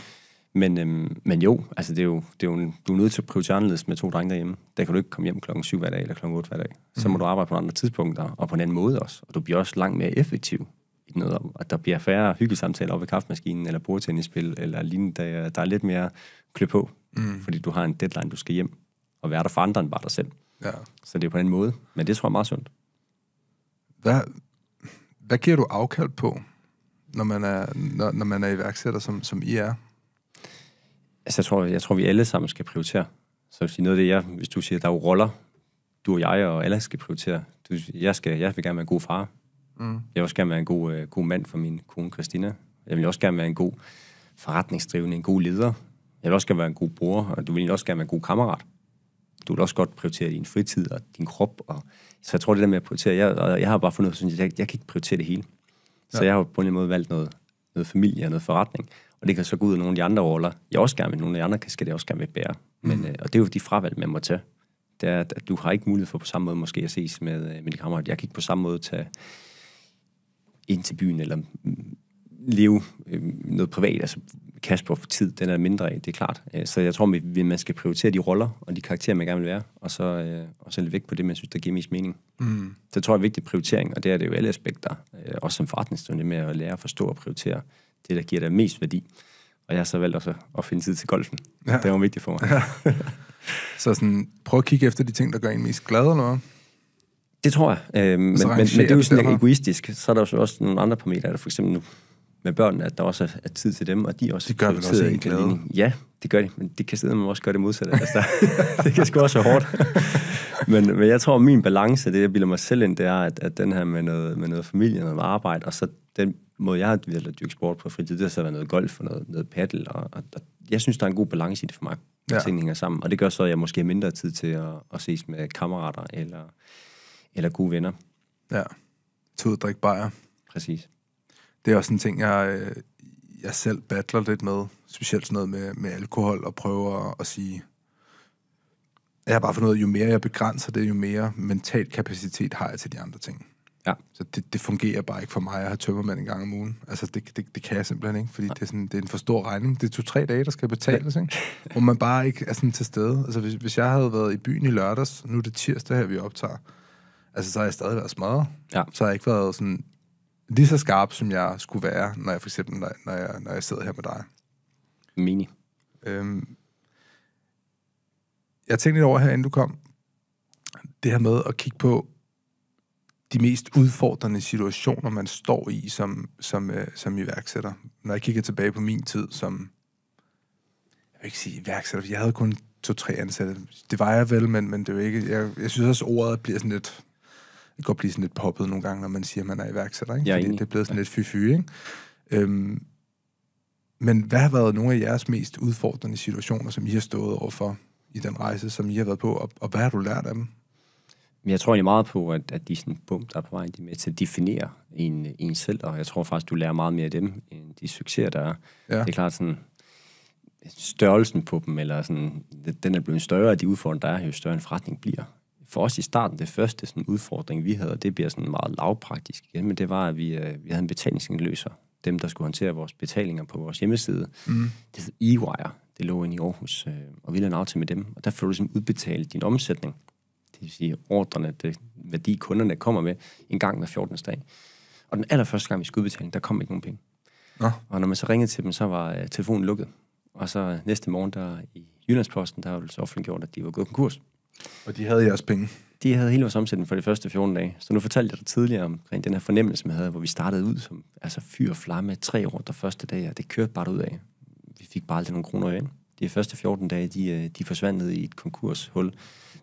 Men, øhm, men jo, altså det er jo, det er jo en, du er nødt til at prioritere anderledes med to drenge derhjemme. Der kan du ikke komme hjem klokken 7 hver dag eller klokken 8 hver dag. Så mm. må mhm. du arbejde på andre tidspunkter og på en anden måde også. Og du bliver også langt mere effektiv i noget om, at der bliver færre hyggesamtaler oppe ved kaffemaskinen eller bordtennisspil eller lignende. Der, der er lidt mere klø på, mm. fordi du har en deadline, du skal hjem og være der for andre end bare dig selv. Ja. Så det er på en måde. Men det tror jeg er meget sundt. Hvad, hvad giver du afkald på, når man er, når, når man er iværksætter, som, som I er? Altså, jeg tror, jeg tror, vi alle sammen skal prioritere. Så hvis noget af det, jeg, hvis du siger, der er jo roller, du og jeg og alle skal prioritere. Du, jeg, skal, jeg vil gerne være en god far. Mm. Jeg vil også gerne være en god, øh, god mand for min kone Christina. Jeg vil også gerne være en god forretningsdrivende, en god leder. Jeg vil også gerne være en god bror, og du vil også gerne være en god kammerat. Du vil også godt prioritere din fritid og din krop. Og, så jeg tror, det der med at prioritere, jeg, og jeg har bare fundet ud af, at jeg, jeg kan ikke prioritere det hele. Så ja. jeg har på en eller anden måde valgt noget, noget familie og noget forretning. Og det kan så gå ud af nogle af de andre roller. Jeg også gerne vil, nogle af de andre skal det også gerne vil bære. Men, mm. øh, og det er jo de fravalg, man må tage. Det er, at du har ikke mulighed for på samme måde måske at ses med, øh, med dine kammerater. Jeg kan ikke på samme måde tage ind til byen, eller mm, leve øh, noget privat, altså Kasper for tid, den er mindre af, det er klart. Øh, så jeg tror, man skal prioritere de roller og de karakterer, man gerne vil være, og så, øh, og så lidt væk på det, man synes, der giver mest mening. Mm. Så jeg tror, det er en vigtig prioritering, og det er det jo alle aspekter, øh, også som forretningsstående med at lære at forstå og prioritere det, der giver dig mest værdi. Og jeg har så valgt også at finde tid til golfen. Ja. Det var vigtigt for mig. Ja. så sådan, prøv at kigge efter de ting, der gør en mest glad, eller hvad? Det tror jeg. Øh, men, men, men, det er jo sådan lidt egoistisk. Så er der jo også nogle andre parametre, der for eksempel nu med børn, at der også er tid til dem, og de også det gør vel også en glæde. Ja, det gør de, men det kan sidde, man også gøre det modsatte. Altså, det kan sgu også være hårdt. men, men jeg tror, at min balance, det jeg bilder mig selv ind, det er, at, at den her med noget, med noget familie, noget arbejde, og så den måde, jeg har valgt at dyrke sport på fritid, det har så været noget golf og noget, noget paddel, og, og, og jeg synes, der er en god balance i det for mig, at ja. tingene hænger sammen. Og det gør så, at jeg måske har mindre tid til at, at ses med kammerater eller, eller gode venner. Ja, til at drikke bajer. Præcis. Det er også en ting, jeg, øh, jeg selv battler lidt med, specielt sådan noget med, med alkohol, og prøver at, at sige, jeg har bare fundet ud af, jo mere jeg begrænser det, jo mere mental kapacitet har jeg til de andre ting. Ja. Så det, det fungerer bare ikke for mig at have tømmermand en gang om ugen. Altså, det, det, det kan jeg simpelthen ikke, fordi ja. det, er sådan, det er en for stor regning. Det er to-tre dage, der skal betales, ikke? hvor man bare ikke er sådan til stede. Altså, hvis, hvis jeg havde været i byen i lørdags, nu er det tirsdag her, vi optager, altså, så har jeg stadig været smadret. Ja. Så har jeg ikke været sådan lige så skarp, som jeg skulle være, når jeg for eksempel, når, når, jeg, når jeg sidder her med dig. Mini. Øhm, jeg tænkte lidt over her, inden du kom, det her med at kigge på, de mest udfordrende situationer, man står i som, som, øh, som iværksætter. Når jeg kigger tilbage på min tid som, jeg vil ikke sige iværksætter, jeg havde kun to-tre ansatte. Det var jeg vel, men, men det var ikke, jeg, jeg synes også, ordet bliver sådan lidt, det godt blive sådan lidt poppet nogle gange, når man siger, at man er iværksætter, ikke? Fordi det er blevet sådan lidt fy-fy, ikke? Øhm, men hvad har været nogle af jeres mest udfordrende situationer, som I har stået overfor i den rejse, som I har været på, og, og hvad har du lært af dem? Jeg tror egentlig meget på, at, at de sådan bum, der er på vej, de er med til at definere en, en selv, og jeg tror faktisk, du lærer meget mere af dem, end de succeser, der er. Ja. Det er klart sådan, størrelsen på dem, eller sådan, den er blevet større, af de udfordringer, der er, jo større en forretning bliver. For os i starten, det første sådan, udfordring, vi havde, det bliver sådan meget lavpraktisk igen, men det var, at vi, øh, vi havde en betalingsindløser, dem, der skulle håndtere vores betalinger på vores hjemmeside. Mm. Det hed e-wire, det lå inde i Aarhus, øh, og vi lavede en aftale med dem, og der får du sådan ligesom udbetalt din omsætning vil sige, ordrene, det værdi kunderne kommer med, en gang hver 14. dag. Og den allerførste gang, vi skulle udbetale, der kom ikke nogen penge. Ja. Og når man så ringede til dem, så var uh, telefonen lukket. Og så næste morgen der i Jyllandsposten, der var det så offentliggjort, at de var gået konkurs. Og de havde jeres penge? De havde hele vores omsætning for de første 14 dage. Så nu fortalte jeg dig tidligere om den her fornemmelse, man havde, hvor vi startede ud som altså fyr og flamme tre år der første dag, og det kørte bare ud af. Vi fik bare aldrig nogle kroner ind. De første 14 dage, de, øh, de forsvandt ned i et konkurshul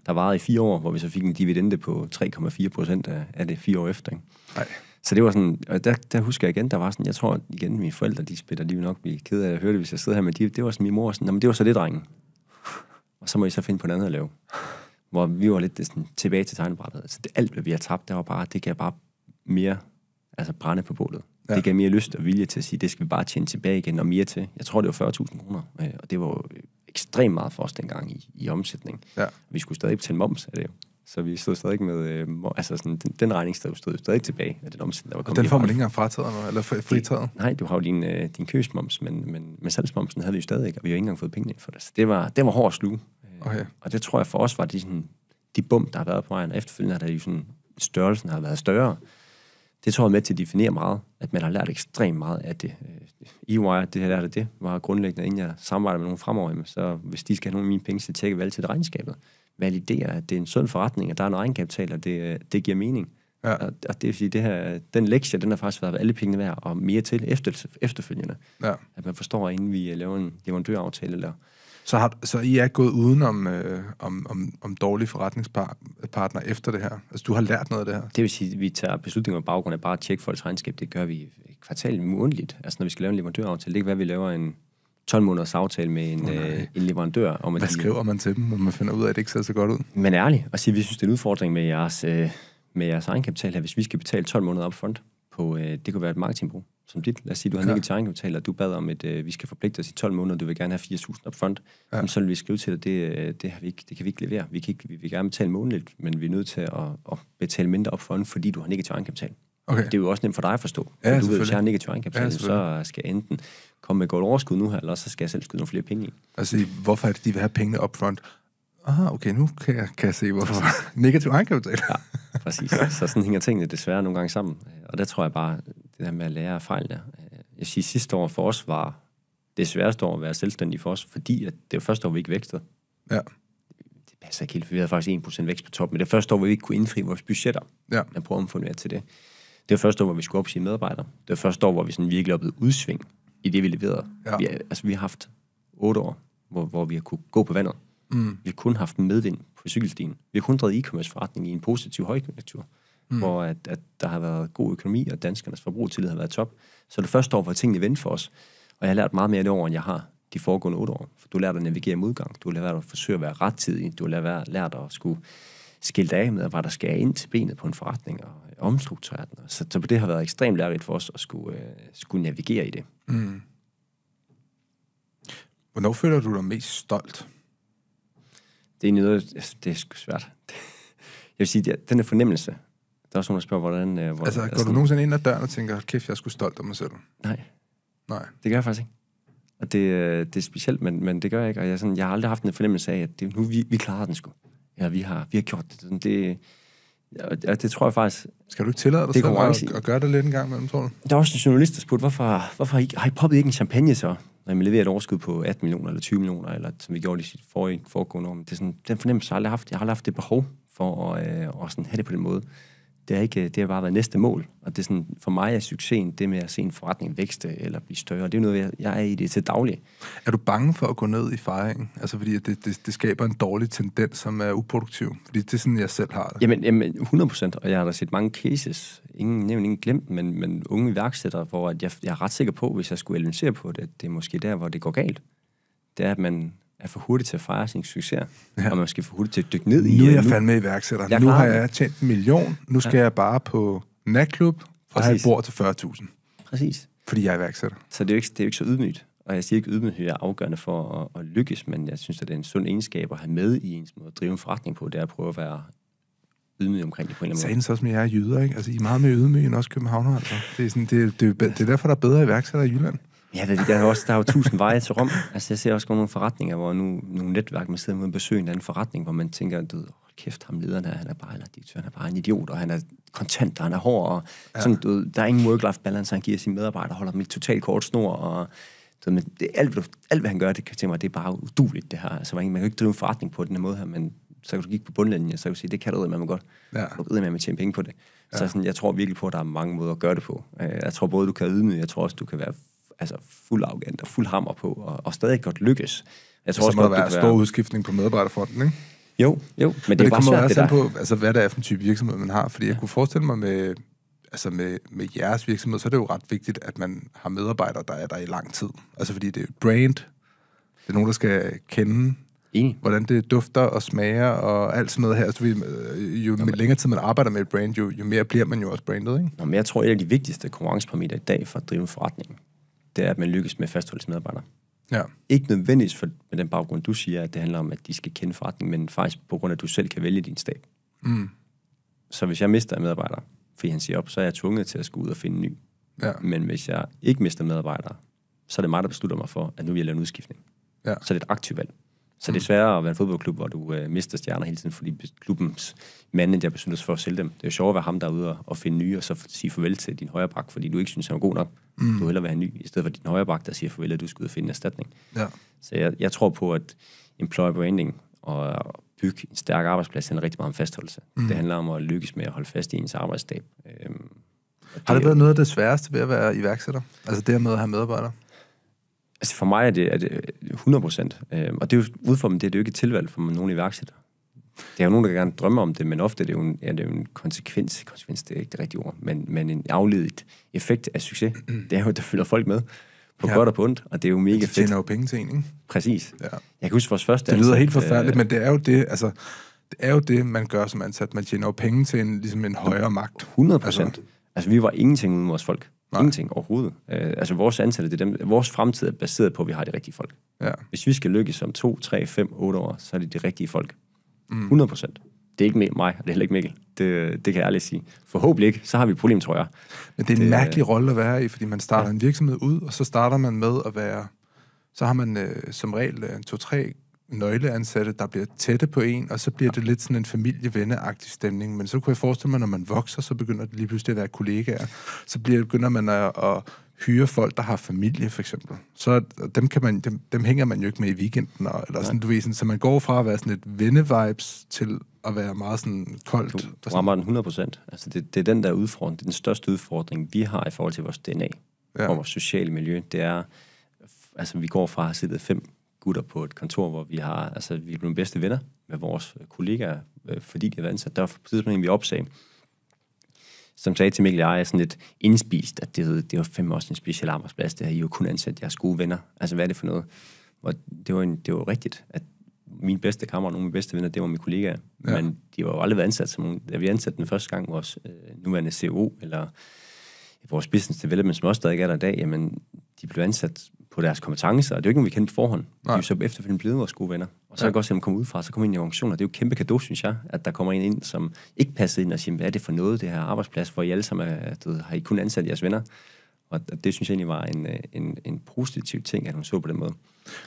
der varede i fire år, hvor vi så fik en dividende på 3,4 procent af, af det fire år efter. Ikke? Nej. Så det var sådan, og der, der husker jeg igen, der var sådan, jeg tror igen, mine forældre, de spiller lige nok blive ked af at høre det, hvis jeg sidder her, men de, det var sådan, min mor sådan, men det var så det, drengen. Og så må I så finde på noget andet at lave. Hvor vi var lidt sådan, tilbage til tegnebrættet. Altså, det, alt, hvad vi har tabt, det var bare, det gav bare mere altså brænde på bålet. Ja. Det gav mere lyst og vilje til at sige, det skal vi bare tjene tilbage igen, og mere til. Jeg tror, det var 40.000 kroner, øh, og det var ekstremt meget for os dengang i, i omsætning. Ja. Vi skulle stadig betale moms af det jo. Så vi stod stadig med, øh, altså sådan, den, den regning stod, stod stadig tilbage af den omsætning, der var kommet. Og den får man ikke engang frataget, eller fritaget? Det, nej, du har jo din, øh, din købsmoms, men, men, men salgsmomsen havde vi jo stadig ikke, og vi har jo ikke engang fået ind for det. Så det var, det var at sluge. Øh, okay. Og det tror jeg for os var de, sådan, de bum, der har været på vejen. Efterfølgende har der jo sådan, størrelsen har været større det tror jeg med til at definere meget, at man har lært ekstremt meget af det. E-wire, øh, det her lærte det, var grundlæggende, inden jeg samarbejder med nogen fremover, så hvis de skal have nogle af mine penge, så tjekker vi altid regnskabet. Validere, at det er en sund forretning, at der er en egenkapital, og det, øh, det giver mening. Ja. Og, og det vil sige, det her, den lektie, den har faktisk været alle pengene værd, og mere til efter, efterfølgende. Ja. At man forstår, inden vi øh, laver en leverandøraftale, eller så, har, så I er gået om, øh, om, om, om dårlige forretningspartner efter det her? Altså, du har lært noget af det her? Det vil sige, at vi tager beslutninger på baggrund af bare at tjekke folks regnskab. Det gør vi kvartalt månedligt. Altså, når vi skal lave en leverandøraftale, det er ikke, hvad vi laver en 12-måneders aftale med en, oh, øh, en leverandør. Om at Hvad de, skriver man til dem, når man finder ud af, at det ikke ser så godt ud? Men ærligt, og sige, at vi synes, det er en udfordring med jeres, øh, med jeres egenkapital her, hvis vi skal betale 12 måneder front på, øh, det kunne være et marketingbrug, som dit. Lad os sige, du har ja. en ikke og du bad om, at øh, vi skal forpligte os i 12 måneder, du vil gerne have 4.000 upfront. Ja. så vil vi skrive til dig, det, øh, det, har vi ikke, det kan vi ikke levere. Vi, kan ikke, vi vil gerne betale månedligt, men vi er nødt til at, at betale mindre upfront, fordi du har negativ til egenkapital. Okay. Det er jo også nemt for dig at forstå. Ja, du ved, hvis jeg har negativ egenkapital, ja, så skal jeg enten komme med et godt overskud nu her, eller så skal jeg selv skyde nogle flere penge i. Altså, hvorfor er det, de vil have pengene upfront? Ah, okay, nu kan jeg, kan jeg se, hvorfor. Negativ egenkapital. ja, præcis. Så sådan hænger tingene desværre nogle gange sammen. Og der tror jeg bare, det der med at lære af fejl der. Jeg siger, sidste år for os var det sværeste år at være selvstændig for os, fordi at det var første år, vi ikke vækstede. Ja. Det passer ikke helt, for vi havde faktisk 1% vækst på toppen, men det første år, hvor vi ikke kunne indfri vores budgetter. Ja. Jeg prøver at noget til det. Det var første år, hvor vi skulle op sine medarbejdere. Det var første år, hvor vi sådan virkelig oplevede udsving i det, vi leverede. Ja. Vi, altså, vi har haft otte år, hvor, hvor vi har kunne gå på vandet. Mm. Vi har kun haft medvind på cykelstien. Vi har kun drevet e-commerce forretning i en positiv højkonjunktur, mm. hvor at, at der har været god økonomi, og danskernes forbrugtillid har været top. Så det første år var tingene vendt for os, og jeg har lært meget mere det år, end jeg har de foregående otte år. For du har lært at navigere i modgang, du har lært at forsøge at være rettidig, du har lært at skulle skilt af med, hvad der skal ind til benet på en forretning og omstrukturere den. Så, så det har været ekstremt lærerigt for os at skulle, øh, skulle navigere i det. Mm. Hvornår føler du dig mest stolt? det er noget, det er sgu svært. jeg vil sige, det, den er fornemmelse, der er også nogen, der spørger, hvordan... Øh, hvor, altså, går sådan... du nogensinde ind ad døren og tænker, kæft, jeg er sgu stolt af mig selv? Nej. Nej. Det gør jeg faktisk ikke. Og det, øh, det er specielt, men, men det gør jeg ikke. Og jeg, sådan, jeg har aldrig haft en fornemmelse af, at det, nu vi, vi klarer den sgu. Ja, vi har, vi har gjort det. Sådan, det ja, det tror jeg faktisk... Skal du ikke tillade dig selv at, at gøre det lidt en gang mellem, tror du? Der er også en journalist, der spurgte, hvorfor, hvorfor I, har I poppet ikke en champagne så? når man leverer et overskud på 18 millioner eller 20 millioner, eller som vi gjorde i forrige, foregående år, det er sådan, den fornemmelse har jeg aldrig haft. Jeg har aldrig haft det behov for at, øh, at sådan have det på den måde det har, ikke, det har bare været næste mål. Og det er sådan, for mig er succesen det med at se en forretning vækste eller blive større. Det er noget, jeg, jeg er i det til daglig. Er du bange for at gå ned i fejringen? Altså fordi det, det, det skaber en dårlig tendens, som er uproduktiv. Fordi det er sådan, jeg selv har det. Jamen, jamen 100 procent. Og jeg har da set mange cases, ingen nævnt, ingen glemt, men, men unge iværksættere, hvor at jeg, jeg er ret sikker på, hvis jeg skulle analysere på det, at det er måske der, hvor det går galt. Det er, at man er for hurtigt til at fejre sin succes, ja. og man skal for hurtigt til at dykke ned i. Nu er øh, jeg fandme iværksætter. Jeg nu har jeg tjent en million. Nu skal ja. jeg bare på natklub og have et bord til 40.000. Præcis. Fordi jeg er iværksætter. Så det er jo ikke, det er jo ikke så ydmygt. Og jeg siger ikke, at ydmyghed er afgørende for at, at lykkes, men jeg synes, at det er en sund egenskab at have med i ens måde at drive en forretning på, det er at prøve at være ydmyg omkring det på en eller anden måde. Sagen så også med jer jyder, ikke? Altså, I er meget mere ydmyge end også København. altså. Det er, sådan, det, det, det, er derfor, der er bedre iværksætter i Jylland. Ja, der, der, er også, der er jo tusind veje til Rom. Altså, jeg ser også nogle forretninger, hvor nu nogle netværk, man sidder med at besøge en anden forretning, hvor man tænker, du, kæft, ham lederen her, han er bare, eller direktøren er bare en idiot, og han er kontant, og han er hård, og ja. sådan, du, der er ingen work-life balance, han giver sine medarbejdere, holder dem i totalt kort snor, og så, men det, alt, alt, hvad han gør, det kan tænke mig, det er bare uduligt, det her. Altså, man, man kan ikke drive en forretning på den her måde her, men så kan du kigge på bundlinjen, så kan du sige, det kan du med mig godt. Ja. Du med mig tjene penge på det. Ja. Så sådan, jeg tror virkelig på, at der er mange måder at gøre det på. Øh, jeg tror både, du kan ydmyge, jeg tror også, du kan være altså fuld arrogant og fuld hammer på, og, og stadig godt lykkes. Jeg tror så også, må der være stor være... udskiftning på medarbejderfronten, ikke? Jo, jo, men, men det, det kommer også an på, altså, hvad det er for en type virksomhed, man har. Fordi jeg kunne forestille mig med, altså med, med jeres virksomhed, så er det jo ret vigtigt, at man har medarbejdere, der er der i lang tid. Altså fordi det er brand, det er nogen, der skal kende, Enig. hvordan det dufter og smager og alt sådan noget her. Altså, øh, jo Nå, men... længere tid man arbejder med et brand, jo, jo mere bliver man jo også brandet. Ikke? Nå, men jeg tror, et af de vigtigste konkurrenceparametre i dag for at drive en forretning, det er, at man lykkes med fastholdelsesmedarbejdere. medarbejdere. Ja. Ikke nødvendigvis for, med den baggrund, du siger, at det handler om, at de skal kende forretningen, men faktisk på grund af, at du selv kan vælge din stab. Mm. Så hvis jeg mister en medarbejder, fordi han siger op, så er jeg tvunget til at skulle ud og finde en ny. Ja. Men hvis jeg ikke mister medarbejdere, så er det mig, der beslutter mig for, at nu vil jeg lave en udskiftning. Ja. Så det er et aktivt valg. Så det er sværere at være en fodboldklub, hvor du øh, mister stjerner hele tiden, fordi klubbens manager beslutter sig for at sælge dem. Det er jo sjovere at være ham derude og, og finde nye, og så sige farvel til din højre bak, fordi du ikke synes, han er god nok. Mm. Du vil hellere være ny, i stedet for din højre bak, der siger farvel, at du skal ud og finde en erstatning. Ja. Så jeg, jeg tror på, at employer branding og, bygge en stærk arbejdsplads handler rigtig meget om fastholdelse. Mm. Det handler om at lykkes med at holde fast i ens arbejdsdag. Øhm, har det været noget af det sværeste ved at være iværksætter? Altså det med at have medarbejdere? Altså for mig er det, er det 100 øh, procent. Øh, og det er jo udformet, det er det jo ikke et tilvalg for nogle iværksætter. Det er jo nogen, der gerne drømmer om det, men ofte er det jo en, er det jo en konsekvens. Konsekvens, det er ikke det rigtige ord, men, men en afledet effekt af succes. Mm. Det er jo, der følger folk med på ja. godt og på ondt, og det er jo mega fedt. Det tjener jo penge til en, ikke? Præcis. Ja. Jeg kan huske vores første... Det lyder ansat, helt forfærdeligt, øh, men det er jo det, altså, det er jo det, man gør som ansat. Man tjener jo penge til en, ligesom en højere magt. 100 procent. Altså, altså, vi var ingenting uden vores folk. Nej. Ingenting overhovedet. Øh, altså vores ansatte, det er dem, vores fremtid er baseret på, at vi har de rigtige folk. Ja. Hvis vi skal lykkes om 2, 3, 5, 8 år, så er det de rigtige folk. Mm. 100 procent. Det er ikke mig, og det er heller ikke Mikkel. Det, det kan jeg ærligt sige. Forhåbentlig ikke, så har vi et problem, tror jeg. Men det er en det, mærkelig rolle at være i, fordi man starter ja. en virksomhed ud, og så starter man med at være... Så har man øh, som regel øh, to-tre nøgleansatte, der bliver tætte på en, og så bliver det lidt sådan en familievenneagtig stemning. Men så kunne jeg forestille mig, når man vokser, så begynder det lige pludselig at være kollegaer. Så bliver, begynder man at, at hyre folk, der har familie, for eksempel. Så dem, kan man, dem, dem hænger man jo ikke med i weekenden. Og, eller sådan, du ved, sådan, så man går fra at være sådan et vennevibes til at være meget sådan koldt. Du rammer den 100 procent. Altså det, det, er den der udfordring, det er den største udfordring, vi har i forhold til vores DNA ja. og vores sociale miljø. Det er, altså vi går fra at siddet fem gutter på et kontor, hvor vi har, altså vi er blevet bedste venner med vores øh, kollegaer, øh, fordi de har været ansat. Der var på en, vi opsag, som sagde til Mikkel jeg, er sådan lidt indspist, at det, det var fem også en speciel arbejdsplads, det her, I jo kun ansat jeres gode venner. Altså, hvad er det for noget? Og det var, en, det var rigtigt, at min bedste kammerater, nogle af mine bedste venner, det var mine kollegaer. Ja. Men de var jo aldrig været ansat som Da vi ansatte den første gang, vores øh, nuværende CO e eller vores business development, som også stadig er der i dag, jamen, de blev ansat på deres kompetencer, og det er jo ikke nogen, vi kender på forhånd. Nej. De er jo så efterfølgende blevet vores gode venner. Og så ja. er det godt, at man kommer ud fra, så kommer ind i organisationer. Det er jo et kæmpe kado, synes jeg, at der kommer en ind, som ikke passer ind og siger, hvad er det for noget, det her arbejdsplads, hvor I alle sammen er, du, har I kun ansat jeres venner. Og det synes jeg egentlig var en, øh, en, en positiv ting, at hun så på den måde.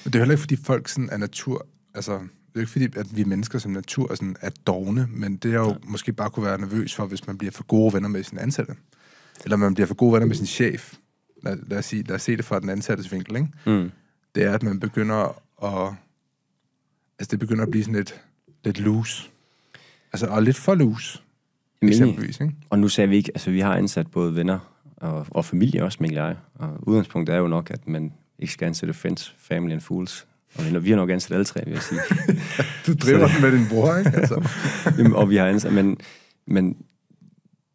Men det er heller ikke, fordi folk sådan er natur... Altså, det er jo ikke fordi, at vi mennesker som natur er, sådan, er dogne, men det er jo ja. måske bare kunne være nervøs for, hvis man bliver for gode venner med sin ansatte. Eller man bliver for gode venner med sin chef lad, lad, os sige, lad os se det fra den ansattes vinkel, ikke? Mm. det er, at man begynder at... Altså, det begynder at blive sådan lidt, lidt loose. Altså, og lidt for loose, Jamen, eksempelvis. Ikke? Og nu sagde vi ikke... Altså, vi har ansat både venner og, og familie også, Mikkel og jeg. Og udgangspunktet er jo nok, at man ikke skal ansætte friends, family and fools. Og vi har nok ansat alle tre, vil jeg sige. du driver den med din bror, ikke? Altså. Jamen, og vi har ansat... Men, men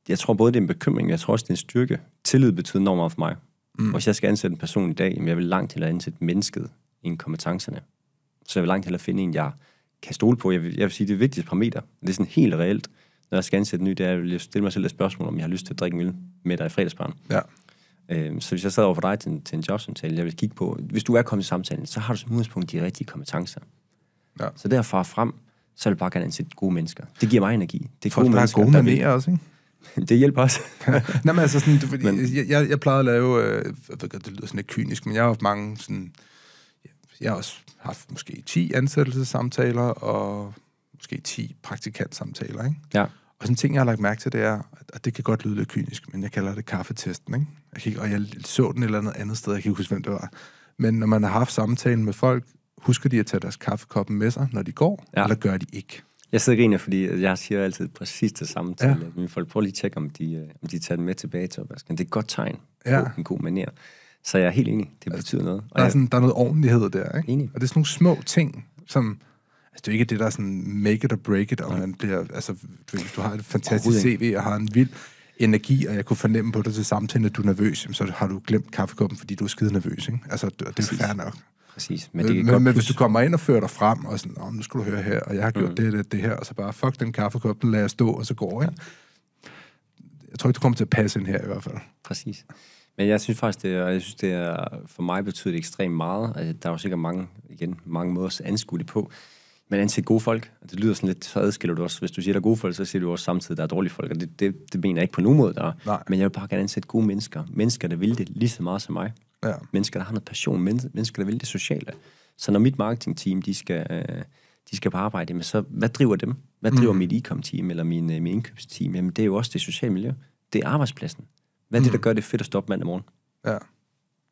jeg tror både, det er en bekymring, jeg tror også, det er en styrke. Tillid betyder enormt meget for mig. Mm. Hvis jeg skal ansætte en person i dag, jamen jeg vil langt hellere ansætte mennesket end kompetencerne. Så jeg vil langt hellere finde en, jeg kan stole på. Jeg vil, jeg vil sige, det er vigtigste parameter. Det er sådan helt reelt. Når jeg skal ansætte en ny, det er, at jeg vil stille mig selv et spørgsmål, om jeg har lyst til at drikke en øl med dig i fredagsbarn. Ja. Øhm, så hvis jeg sad over for dig til en, til en jobsamtale, jeg vil kigge på, hvis du er kommet i samtalen, så har du som udgangspunkt de rigtige kompetencer. Ja. Så derfra frem, så vil jeg bare gerne ansætte gode mennesker. Det giver mig energi. Det er Folk, gode der mennesker, er gode manerer også, ikke? Det hjælper også. Nej, men altså, sådan, du, men. Jeg, jeg, jeg plejer at lave, øh, det lyder sådan lidt kynisk, men jeg har haft mange sådan, jeg har også haft måske 10 ansættelsessamtaler og måske 10 praktikantsamtaler, ikke? Ja. Og sådan en ting, jeg har lagt mærke til, det er, og det kan godt lyde lidt kynisk, men jeg kalder det kaffetesten, ikke? Jeg kan og jeg så den et eller andet andet sted, jeg kan ikke huske, hvem det var. Men når man har haft samtalen med folk, husker de at tage deres kaffekoppen med sig, når de går, ja. eller gør de ikke? Jeg sidder og griner, fordi jeg siger altid præcis det samme til ja. mine folk. Prøv lige at tjekke, om de, øh, om de tager den med tilbage til opvasken. Det er et godt tegn ja. på en god manier. Så jeg er helt enig, det altså, betyder noget. Og der, er sådan, der er noget ordentlighed der, ikke? Enig. Og det er sådan nogle små ting, som... Altså, det er jo ikke det, der er sådan make it or break it, og man bliver... Altså, du, hvis du har et fantastisk CV og har en vild energi, og jeg kunne fornemme på dig til samtalen, at du er nervøs, så har du glemt kaffekoppen, fordi du er skide nervøs, ikke? Altså, det er fair nok præcis. Men, det men, men hvis du kommer ind og fører dig frem, og sådan, oh, nu skal du høre her, og jeg har gjort mm. det, det, det her, og så bare, fuck den kaffekop, den lader jeg stå, og så går jeg. Ja. Jeg tror ikke, du kommer til at passe ind her i hvert fald. Præcis. Men jeg synes faktisk, det, jeg synes, det er, for mig betyder det ekstremt meget. der er jo sikkert mange, igen, mange måder at anskue det på. Men ansæt gode folk. Det lyder sådan lidt, så adskiller du også. Hvis du siger, der er gode folk, så siger du også samtidig, der er dårlige folk. Og det, det, det mener jeg ikke på nogen måde, der er. Nej. Men jeg vil bare gerne ansætte gode mennesker. Mennesker, der vil det lige så meget som mig. Ja. Mennesker, der har noget passion, mennesker, der vil det sociale. Så når mit marketingteam, de skal, øh, de skal på arbejde, men så hvad driver dem? Hvad driver mm. mit e-com-team eller min, øh, min indkøbsteam? Jamen, det er jo også det sociale miljø. Det er arbejdspladsen. Hvad er det, mm. der gør det fedt at stoppe mandag morgen? Ja. Det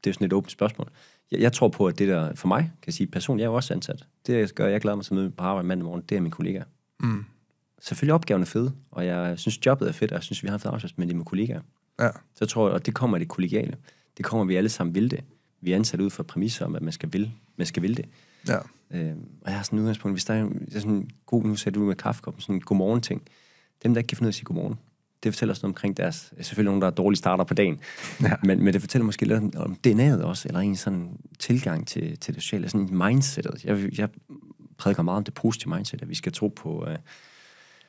er jo sådan et åbent spørgsmål. Jeg, jeg tror på, at det der, for mig, kan jeg sige personligt, jeg er jo også ansat. Det, jeg gør, jeg glæder mig til at møde på arbejde mandag morgen, det er mine kollegaer. Mm. Selvfølgelig opgaven er fed, og jeg synes, jobbet er fedt, og jeg synes, vi har en fed arbejdsplads, men det er mine kollegaer. Ja. Så jeg tror, og det kommer af det kollegiale. Det kommer, vi alle sammen vil det. Vi er ansat ud fra præmisser om, at man skal vil, man skal vil det. Ja. Øh, og jeg har sådan en udgangspunkt, hvis der er, der er sådan en god, nu sagde du med kaffekoppen, sådan en godmorgen-ting. Dem, der ikke kan finde ud af at sige godmorgen, det fortæller os noget omkring deres, selvfølgelig nogen, der er dårlige starter på dagen, ja. men, men det fortæller måske lidt om, DNA'et også, eller en sådan tilgang til, til det sociale, sådan en mindset. Jeg, jeg prædiker meget om det positive mindset, at vi skal tro på... Øh,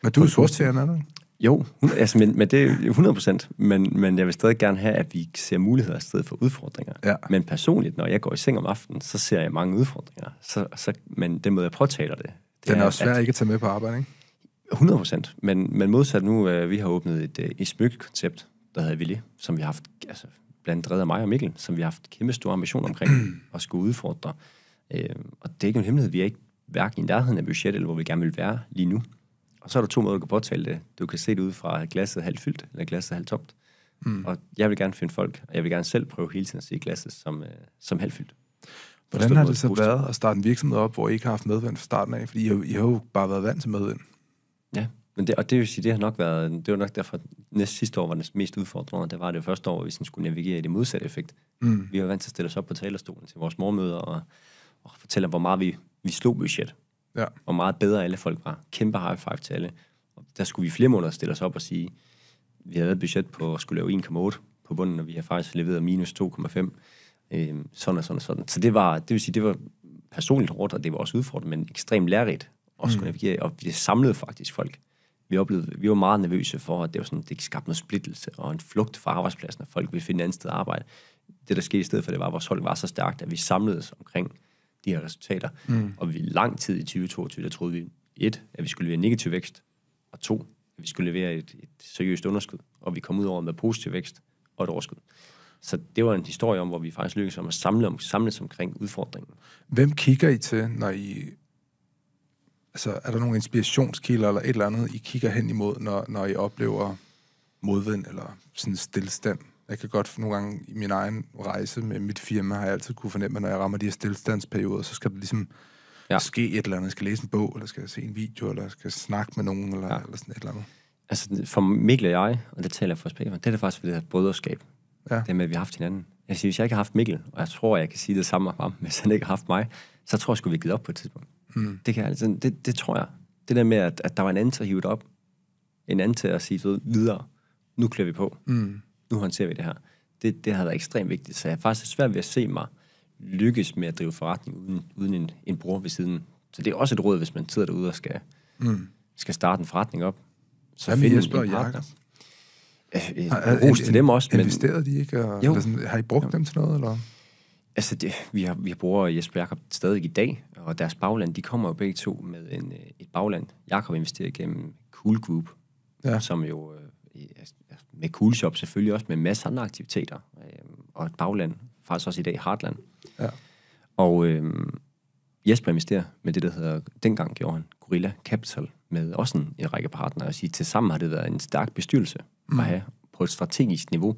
men du er sortseerne, er du jo, altså, men, men det er 100 procent. Men, men jeg vil stadig gerne have, at vi ser muligheder i stedet for udfordringer. Ja. Men personligt, når jeg går i seng om aftenen, så ser jeg mange udfordringer. Så, så, men den måde, jeg påtaler det... det den er, er også svær at, ikke at tage med på arbejde, ikke? 100 procent. Men, men modsat nu, øh, vi har åbnet et, øh, et smykkekoncept, der hedder Vili, som vi har haft, altså blandt andet af mig og Mikkel, som vi har haft kæmpe store ambitioner omkring at skulle udfordre. Øh, og det er ikke en hemmelighed, vi er ikke hverken i nærheden af budget, eller hvor vi gerne vil være lige nu. Og så er der to måder, du kan påtale det. Du kan se det ud fra glasset halvt fyldt, eller glasset halvt tomt. Mm. Og jeg vil gerne finde folk, og jeg vil gerne selv prøve hele tiden at se glasset som, øh, som halvt fyldt. Hvordan har det så positivt. været at starte en virksomhed op, hvor I ikke har haft medvind fra starten af? Fordi I har, I har jo bare været vant til medvind. Ja, men det, og det vil sige, det har nok været, det var nok derfor, næste sidste år var det mest udfordrende, det var det første år, hvor vi skulle navigere i det modsatte effekt. Mm. Vi var vant til at stille os op på talerstolen til vores mormøder og, og fortælle, hvor meget vi, vi slog budget ja. hvor meget bedre alle folk var. Kæmpe high five til alle. Og der skulle vi flere måneder stille os op og sige, vi havde et budget på at skulle lave 1,8 på bunden, og vi har faktisk leveret minus 2,5. Øhm, sådan og sådan og sådan. Så det var, det vil sige, det var personligt hårdt, og det var også udfordrende, men ekstremt lærerigt mm. at skulle mm. navigere, og vi samlede faktisk folk. Vi, oplevede, vi var meget nervøse for, at det, var sådan, det skabte noget splittelse og en flugt fra arbejdspladsen, at folk ville finde et andet sted at arbejde. Det, der skete i stedet for, det var, at vores hold var så stærkt, at vi samledes omkring de her resultater. Mm. Og vi lang tid i 2022, der troede vi, et, at vi skulle levere negativ vækst, og to, at vi skulle levere et, et seriøst underskud, og vi kom ud over med positiv vækst og et overskud. Så det var en historie om, hvor vi faktisk lykkedes om at samle om, samles omkring udfordringen. Hvem kigger I til, når I... Altså, er der nogle inspirationskilder eller et eller andet, I kigger hen imod, når, når I oplever modvind eller sådan stillestand? jeg kan godt nogle gange i min egen rejse med mit firma, har jeg altid kunne fornemme, at når jeg rammer de her stillstandsperioder, så skal det ligesom ja. ske et eller andet. Jeg skal læse en bog, eller skal jeg se en video, eller skal jeg snakke med nogen, eller, ja. eller sådan et eller andet. Altså for Mikkel og jeg, og det taler jeg for Spækker, det er det faktisk ved det her brøderskab. Ja. Det med, at vi har haft hinanden. Jeg siger, hvis jeg ikke har haft Mikkel, og jeg tror, jeg kan sige det samme om ham, hvis han ikke har haft mig, så tror jeg, at vi givet op på et tidspunkt. Mm. Det, kan jeg, altså, det, det tror jeg. Det der med, at, at der var en anden til at hive det op, en anden til at sige så videre, nu klæder vi på. Mm nu håndterer vi det her. Det, det har været ekstremt vigtigt, så jeg har faktisk svært ved at se mig lykkes med at drive forretning uden, uden en, en bror ved siden. Så det er også et råd, hvis man sidder derude og skal, mm. skal starte en forretning op. Så Hvad spørger Jesper og Jakob? Øh, øh, ros til dem også. Men... Investerede de ikke? Og, jo. Eller sådan, har I brugt jo. dem til noget? Eller? Altså, det, vi, har, vi bruger Jesper og Jakob stadig i dag, og deres bagland, de kommer jo begge to med en, øh, et bagland. Jakob investerer gennem Cool Group, ja. som jo øh, altså, med Cool Shop selvfølgelig også, med masser af andre aktiviteter, øh, og et bagland, faktisk også i dag Heartland. Ja. Og øh, Jesper investerer med det, der hedder, dengang gjorde han, Gorilla Capital, med også en, en række partnere, og sige, til sammen har det været en stærk bestyrelse mm. at have på et strategisk niveau.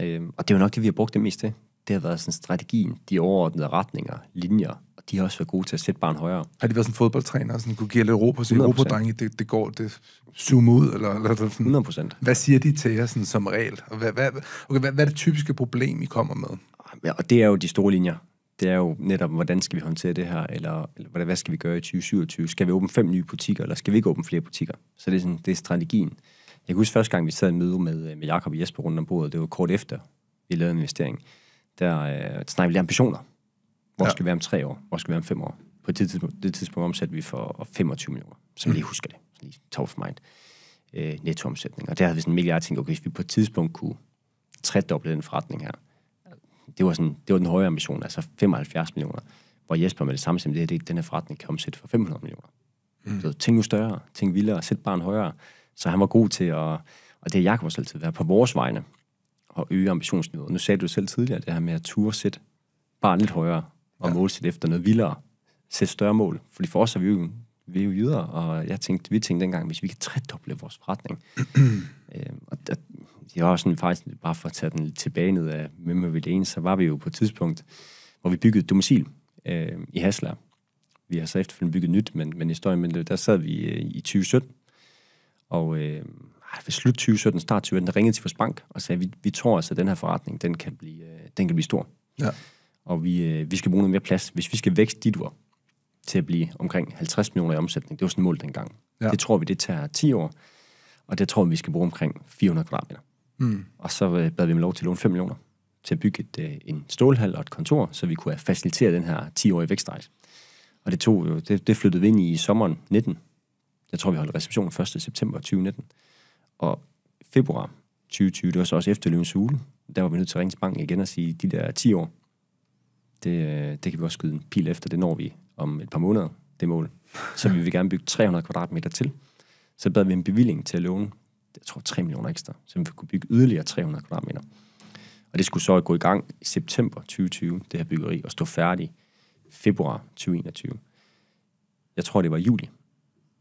Øh, og det er jo nok det, vi har brugt det mest til. Det har været sådan strategien, de overordnede retninger, linjer, de har også været gode til at sætte barn højere. Har de været sådan fodboldtræner, sådan kunne give lidt ro på sig, ro drenge, det, det går, det zoom ud, eller, eller sådan. 100 procent. Hvad siger de til jer sådan, som regel? Og hvad, hvad, okay, hvad, hvad er det typiske problem, I kommer med? Ja, og det er jo de store linjer. Det er jo netop, hvordan skal vi håndtere det her, eller, eller hvad skal vi gøre i 2027? Skal vi åbne fem nye butikker, eller skal vi ikke åbne flere butikker? Så det er, sådan, det er strategien. Jeg kan huske første gang, vi sad i møde med, øh, med Jakob og Jesper rundt om bordet, det var kort efter, vi lavede en investering, der øh, snakkede vi lidt ambitioner hvor ja. skal vi være om tre år? Hvor skal vi være om fem år? På det tidspunkt, det tidspunkt omsatte vi for 25 millioner, som mm. lige husker det. Lige top of mind. Øh, nettoomsætning. Og der havde vi sådan en milliard tænkt, okay, hvis vi på et tidspunkt kunne tredoble den forretning her, det var, sådan, det var den høje ambition, altså 75 millioner. Hvor Jesper med det samme siger, det her, det, den her forretning kan omsætte for 500 millioner. Mm. Så tænk nu større, tænk vildere, sæt barn højere. Så han var god til at, og det har Jacob også altid været, på vores vegne, og øge ambitionsniveauet. Nu sagde du selv tidligere det her med at turde sætte bare lidt højere og ja. sit efter noget vildere. Sæt større mål. Fordi for os er vi jo, vi er jo jyder, og jeg tænkte, vi tænkte dengang, hvis vi kan tredoble vores forretning. øh, og der, det var sådan faktisk, bare for at tage den lidt tilbage ned af Memory ene, så var vi jo på et tidspunkt, hvor vi byggede et domicil øh, i Hasler. Vi har så efterfølgende bygget nyt, men, men historien, men der sad vi øh, i 2017, og øh, ved slut 2017, start 2018, der ringede til vores bank og sagde, vi, vi tror altså, at den her forretning, den kan blive, øh, den kan blive stor. Ja og vi, øh, vi skal bruge noget mere plads. Hvis vi skal vækste dit ord til at blive omkring 50 millioner i omsætning, det var sådan et mål dengang. Ja. Det tror vi, det tager 10 år, og det tror vi, vi skal bruge omkring 400 kvadratmeter. Mm. Og så øh, bad vi med lov til at låne 5 millioner til at bygge et, øh, en stålhal og et kontor, så vi kunne facilitere den her 10-årige vækstrejse. Og det, tog, jo, øh, det, det flyttede vi ind i sommeren 19. Jeg tror, vi holdt receptionen 1. september 2019. Og februar 2020, det var så også efter uge, der var vi nødt til at ringe til banken igen og sige, de der 10 år, det, øh, det kan vi også skyde en pil efter. Det når vi om et par måneder, det mål. Så vi vil gerne bygge 300 kvadratmeter til. Så bad vi en bevilling til at låne, jeg tror 3 millioner ekstra, så vi kunne bygge yderligere 300 kvadratmeter. Og det skulle så gå i gang i september 2020, det her byggeri, og stå færdig februar 2021. Jeg tror, det var juli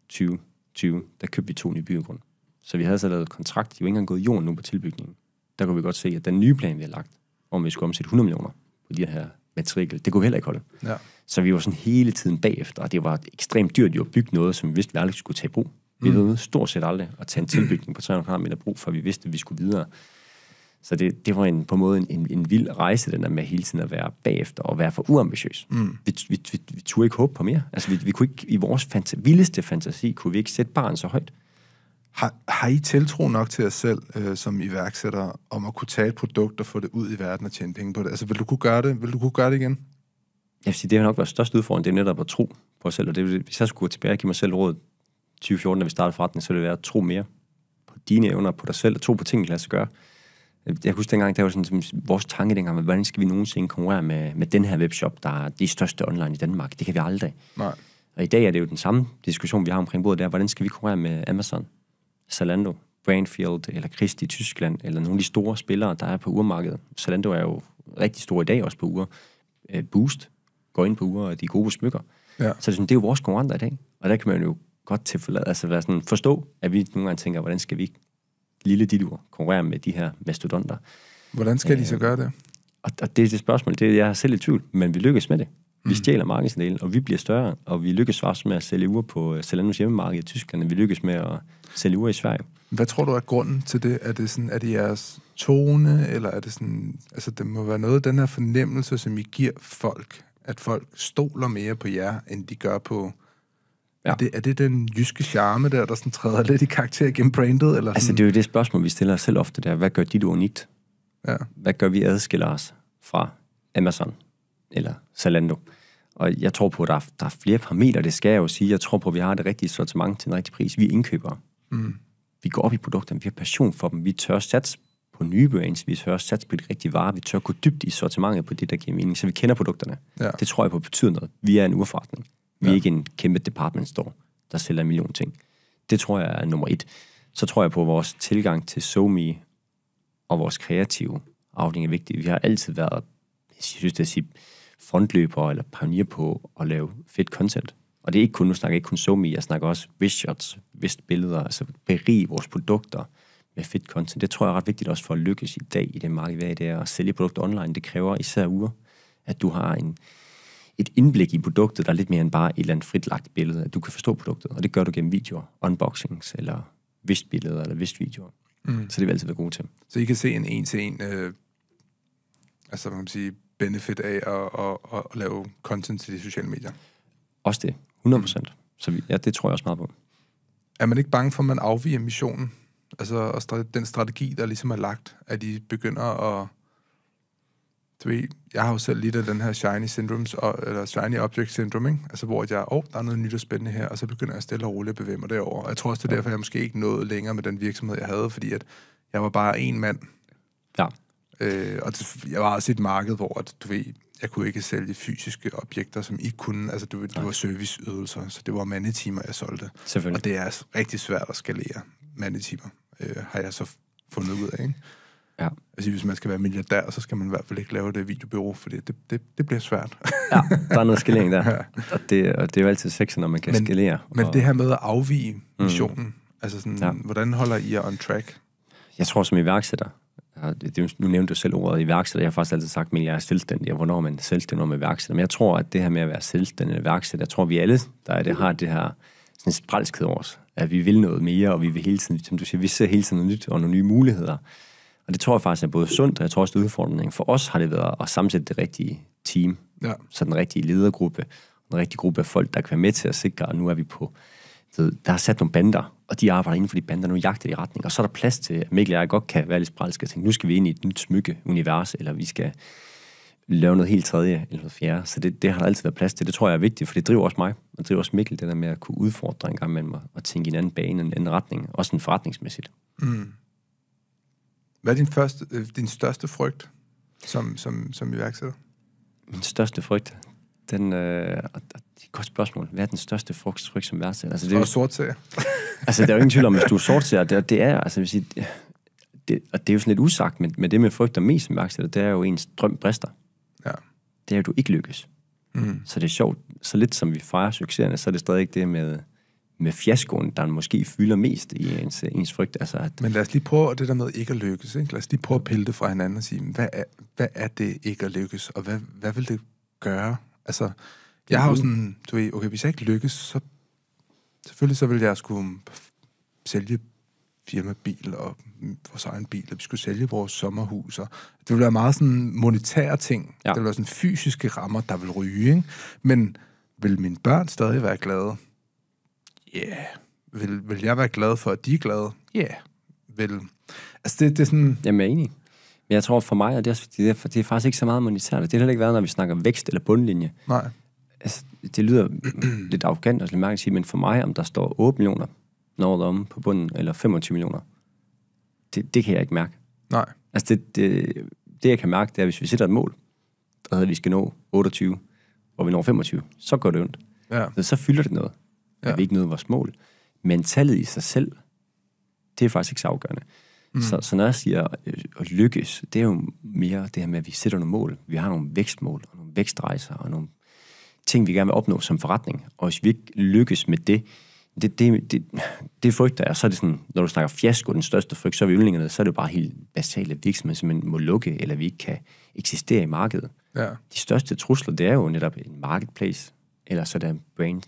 2020, der købte vi to nye byggegrunde. Så vi havde så lavet kontrakt, de var ikke engang gået jorden nu på tilbygningen. Der kunne vi godt se, at den nye plan, vi har lagt, om vi skulle omsætte 100 millioner på de her matrikel. Det kunne heller ikke holde. Ja. Så vi var sådan hele tiden bagefter, og det var ekstremt dyrt jo at bygge noget, som vi vidste, vi aldrig skulle tage i brug. Vi mm. stort set aldrig at tage en tilbygning på 300 kvadratmeter brug, for vi vidste, at vi skulle videre. Så det, det var en, på en måde en, en, en vild rejse, den der med hele tiden at være bagefter og være for uambitiøs. Mm. Vi, vi, vi, vi turde ikke håbe på mere. Altså, vi, vi kunne ikke, i vores fanta, vildeste fantasi, kunne vi ikke sætte barn så højt. Har, har I tiltro nok til jer selv øh, som iværksætter om at kunne tage et produkt og få det ud i verden og tjene penge på det? Altså, vil du kunne gøre det, vil du kunne gøre det igen? Jeg vil sige, det har nok været største udfordring, det er netop at tro på os selv. Og det, hvis jeg skulle gå tilbage og give mig selv råd 2014, da vi startede forretningen, så ville det være at tro mere på dine evner, på dig selv, og tro på ting, der lader gøre. Jeg husker dengang, der var sådan, vores tanke dengang, var, hvordan skal vi nogensinde konkurrere med, med den her webshop, der er de største online i Danmark? Det kan vi aldrig. Nej. Og i dag er det jo den samme diskussion, vi har omkring bordet, der, hvordan skal vi konkurrere med Amazon? Zalando, Brandfield eller Christi i Tyskland, eller nogle af de store spillere, der er på urmarkedet. Zalando er jo rigtig stor i dag også på uger. Øh, Boost går ind på uger, og de er gode på smykker. Ja. Så det er, sådan, det er jo vores konkurrenter i dag, og der kan man jo godt tilforlade, altså være sådan, forstå, at vi nogle gange tænker, hvordan skal vi lille dit ur konkurrere med de her mastodonter? Hvordan skal øh, de så øh, gøre det? Og, og det er det spørgsmål, det er, jeg er selv i tvivl, men vi lykkes med det. Vi mhm. stjæler markedsandelen, og vi bliver større, og vi lykkes også med at sælge uger på Zalandos øh, hjemmemarked i Tyskland, vi lykkes med at sælge uger i Sverige. Hvad tror du er grunden til det? Er det, sådan, er det jeres tone, eller er det sådan... Altså, det må være noget den her fornemmelse, som I giver folk, at folk stoler mere på jer, end de gør på... Ja. Er, det, er det den jyske charme der, der sådan træder lidt i karakter gennem brandet? Eller altså, sådan? Altså, det er jo det spørgsmål, vi stiller os selv ofte der. Hvad gør dit unikt? Ja. Hvad gør vi adskiller os fra Amazon? Eller Zalando. Og jeg tror på, at der er, der er flere parametre, det skal jeg jo sige. Jeg tror på, at vi har det rigtige sortiment til den rigtige pris. Vi indkøber. Mm. Vi går op i produkterne, vi har passion for dem, vi tør satse på nye brands, vi tør satse på de rigtige varer, vi tør gå dybt i sortimentet på det, der giver mening, så vi kender produkterne. Ja. Det tror jeg på betyder noget. Vi er en urforretning. Vi er ja. ikke en kæmpe department store, der sælger en million ting. Det tror jeg er nummer et. Så tror jeg på, at vores tilgang til SoMe og vores kreative afdeling er vigtig. Vi har altid været, jeg synes det er sige, frontløbere eller pionerer på at lave fedt content. Og det er ikke kun, nu snakker jeg ikke kun SoMe, jeg snakker også visuals, vist billeder, altså berige vores produkter med fedt content. Det tror jeg er ret vigtigt også for at lykkes i dag i det marked, hvad det er at sælge produkter online. Det kræver især uger, at du har en, et indblik i produktet, der er lidt mere end bare et eller andet lagt billede, at du kan forstå produktet, og det gør du gennem videoer, unboxings eller vist billeder eller vist videoer. Mm. Så det vil altid være gode til. Så I kan se en en-til-en, øh, altså man kan sige, benefit af at, at, at, at lave content til de sociale medier. Også det, 100 procent. Så vi, ja, det tror jeg også meget på. Er man ikke bange for, at man afviger missionen? Altså og den strategi, der ligesom er lagt, at de begynder at... Du ved, jeg har jo selv lidt af den her shiny, syndromes, eller shiny object syndrome, ikke? Altså, hvor jeg, åh, oh, der er noget nyt og spændende her, og så begynder jeg stille og roligt at bevæge mig derover. Og jeg tror også, det er ja. derfor, jeg måske ikke nåede længere med den virksomhed, jeg havde, fordi at jeg var bare en mand. Ja. Øh, og det, jeg var også i et marked, hvor at, du ved, jeg kunne ikke sælge fysiske objekter, som ikke kunne. Altså, du, det var serviceydelser, så det var mandetimer, jeg solgte. Og det er altså rigtig svært at skalere mandetimer, øh, har jeg så fundet ud af. Ikke? Ja. Altså, hvis man skal være milliardær, så skal man i hvert fald ikke lave det videobureau, for det, det, det bliver svært. ja, der er noget skalering der. Ja. Og, det, og det er jo altid sexet, når man kan men, skalere. Men og... det her med at afvige mm. missionen, mm. altså sådan, ja. hvordan holder I jer on track? Jeg tror, som iværksætter, det, nu nævnte du selv ordet iværksætter. Jeg har faktisk altid sagt, at jeg er selvstændig, og hvornår er man selvstændig, når man er iværksætter. Men jeg tror, at det her med at være selvstændig og iværksætter, jeg tror, at vi alle, der er det, har det her sådan sprælskhed over os. At vi vil noget mere, og vi vil hele tiden, som du siger, vi ser hele tiden noget nyt og nogle nye muligheder. Og det tror jeg faktisk er både sundt, og jeg tror også, det er udfordringen. For os har det været at sammensætte det rigtige team, ja. så den rigtige ledergruppe, den rigtige gruppe af folk, der kan være med til at sikre, at nu er vi på, der er sat nogle bander, og de arbejder inden for de bander, nu jagter de retning, og så er der plads til, at Mikkel og jeg godt kan være lidt sprælske og tænke, nu skal vi ind i et nyt smykke-univers, eller vi skal lave noget helt tredje eller noget fjerde. Så det, det har der altid været plads til. Det tror jeg er vigtigt, for det driver også mig, og det driver også Mikkel, det der med at kunne udfordre en gang mellem mig, og tænke i en anden bane, en anden retning, også en forretningsmæssigt. Mm. Hvad er din, første, øh, din største frygt som, som, som iværksætter? Min største frygt, den, øh, og, det er et godt spørgsmål. Hvad er den største frugtstryk som værste? Altså, det er jo sortsager. altså, der er jo ingen tvivl om, hvis du er sortsager, det, det er, altså, hvis I, det, og det er jo sådan lidt usagt, men, men det, frygt, frygter mest som det er jo ens drøm brister. Ja. Det er jo, du ikke lykkes. Mm. Så det er sjovt, så lidt som vi fejrer succeserne, så er det stadig det med, med fiaskoen, der måske fylder mest i ens, ens frygt. Altså at, Men lad os lige prøve det der med ikke at lykkes. Ikke? Lad os lige prøve at pille det fra hinanden og sige, hvad er, hvad er det ikke at lykkes, og hvad, hvad vil det gøre Altså, jeg har jo sådan, du ved, okay, hvis jeg ikke lykkes, så selvfølgelig så ville jeg skulle sælge firmabil og vores egen bil, og vi skulle sælge vores sommerhus. Og det ville være meget sådan monetære ting. Ja. Det ville være sådan fysiske rammer, der vil ryge. Ikke? Men vil mine børn stadig være glade? Ja. Yeah. Vil, vil jeg være glad for, at de er glade? Ja. Yeah. Vil... Altså, det, det er sådan... Jamen, jeg er enig. Men jeg tror for mig, og det er, det er, det er faktisk ikke så meget monetært, det har heller ikke været, når vi snakker vækst eller bundlinje. Nej. Altså, det lyder lidt arrogant og lidt mærkeligt at sige, men for mig, om der står 8 millioner noget om på bunden, eller 25 millioner, det, det kan jeg ikke mærke. Nej. Altså, det, det, det, jeg kan mærke, det er, hvis vi sætter et mål, der hedder, at vi skal nå 28, og vi når 25, så går det ondt. Ja. Så, så fylder det noget. Ja. At vi ikke nåede vores mål. Men tallet i sig selv, det er faktisk ikke så afgørende. Mm. Så, så når jeg siger øh, at lykkes, det er jo mere det her med, at vi sætter nogle mål. Vi har nogle vækstmål, og nogle vækstrejser, og nogle ting, vi gerne vil opnå som forretning. Og hvis vi ikke lykkes med det, det, det, det, det frygter jeg. Så er det sådan, når du snakker fiasko, den største frygt, så er yndlingerne, så er det jo bare helt basale virksomheder, som man må lukke, eller vi ikke kan eksistere i markedet. Ja. De største trusler, det er jo netop en marketplace, eller så det brands,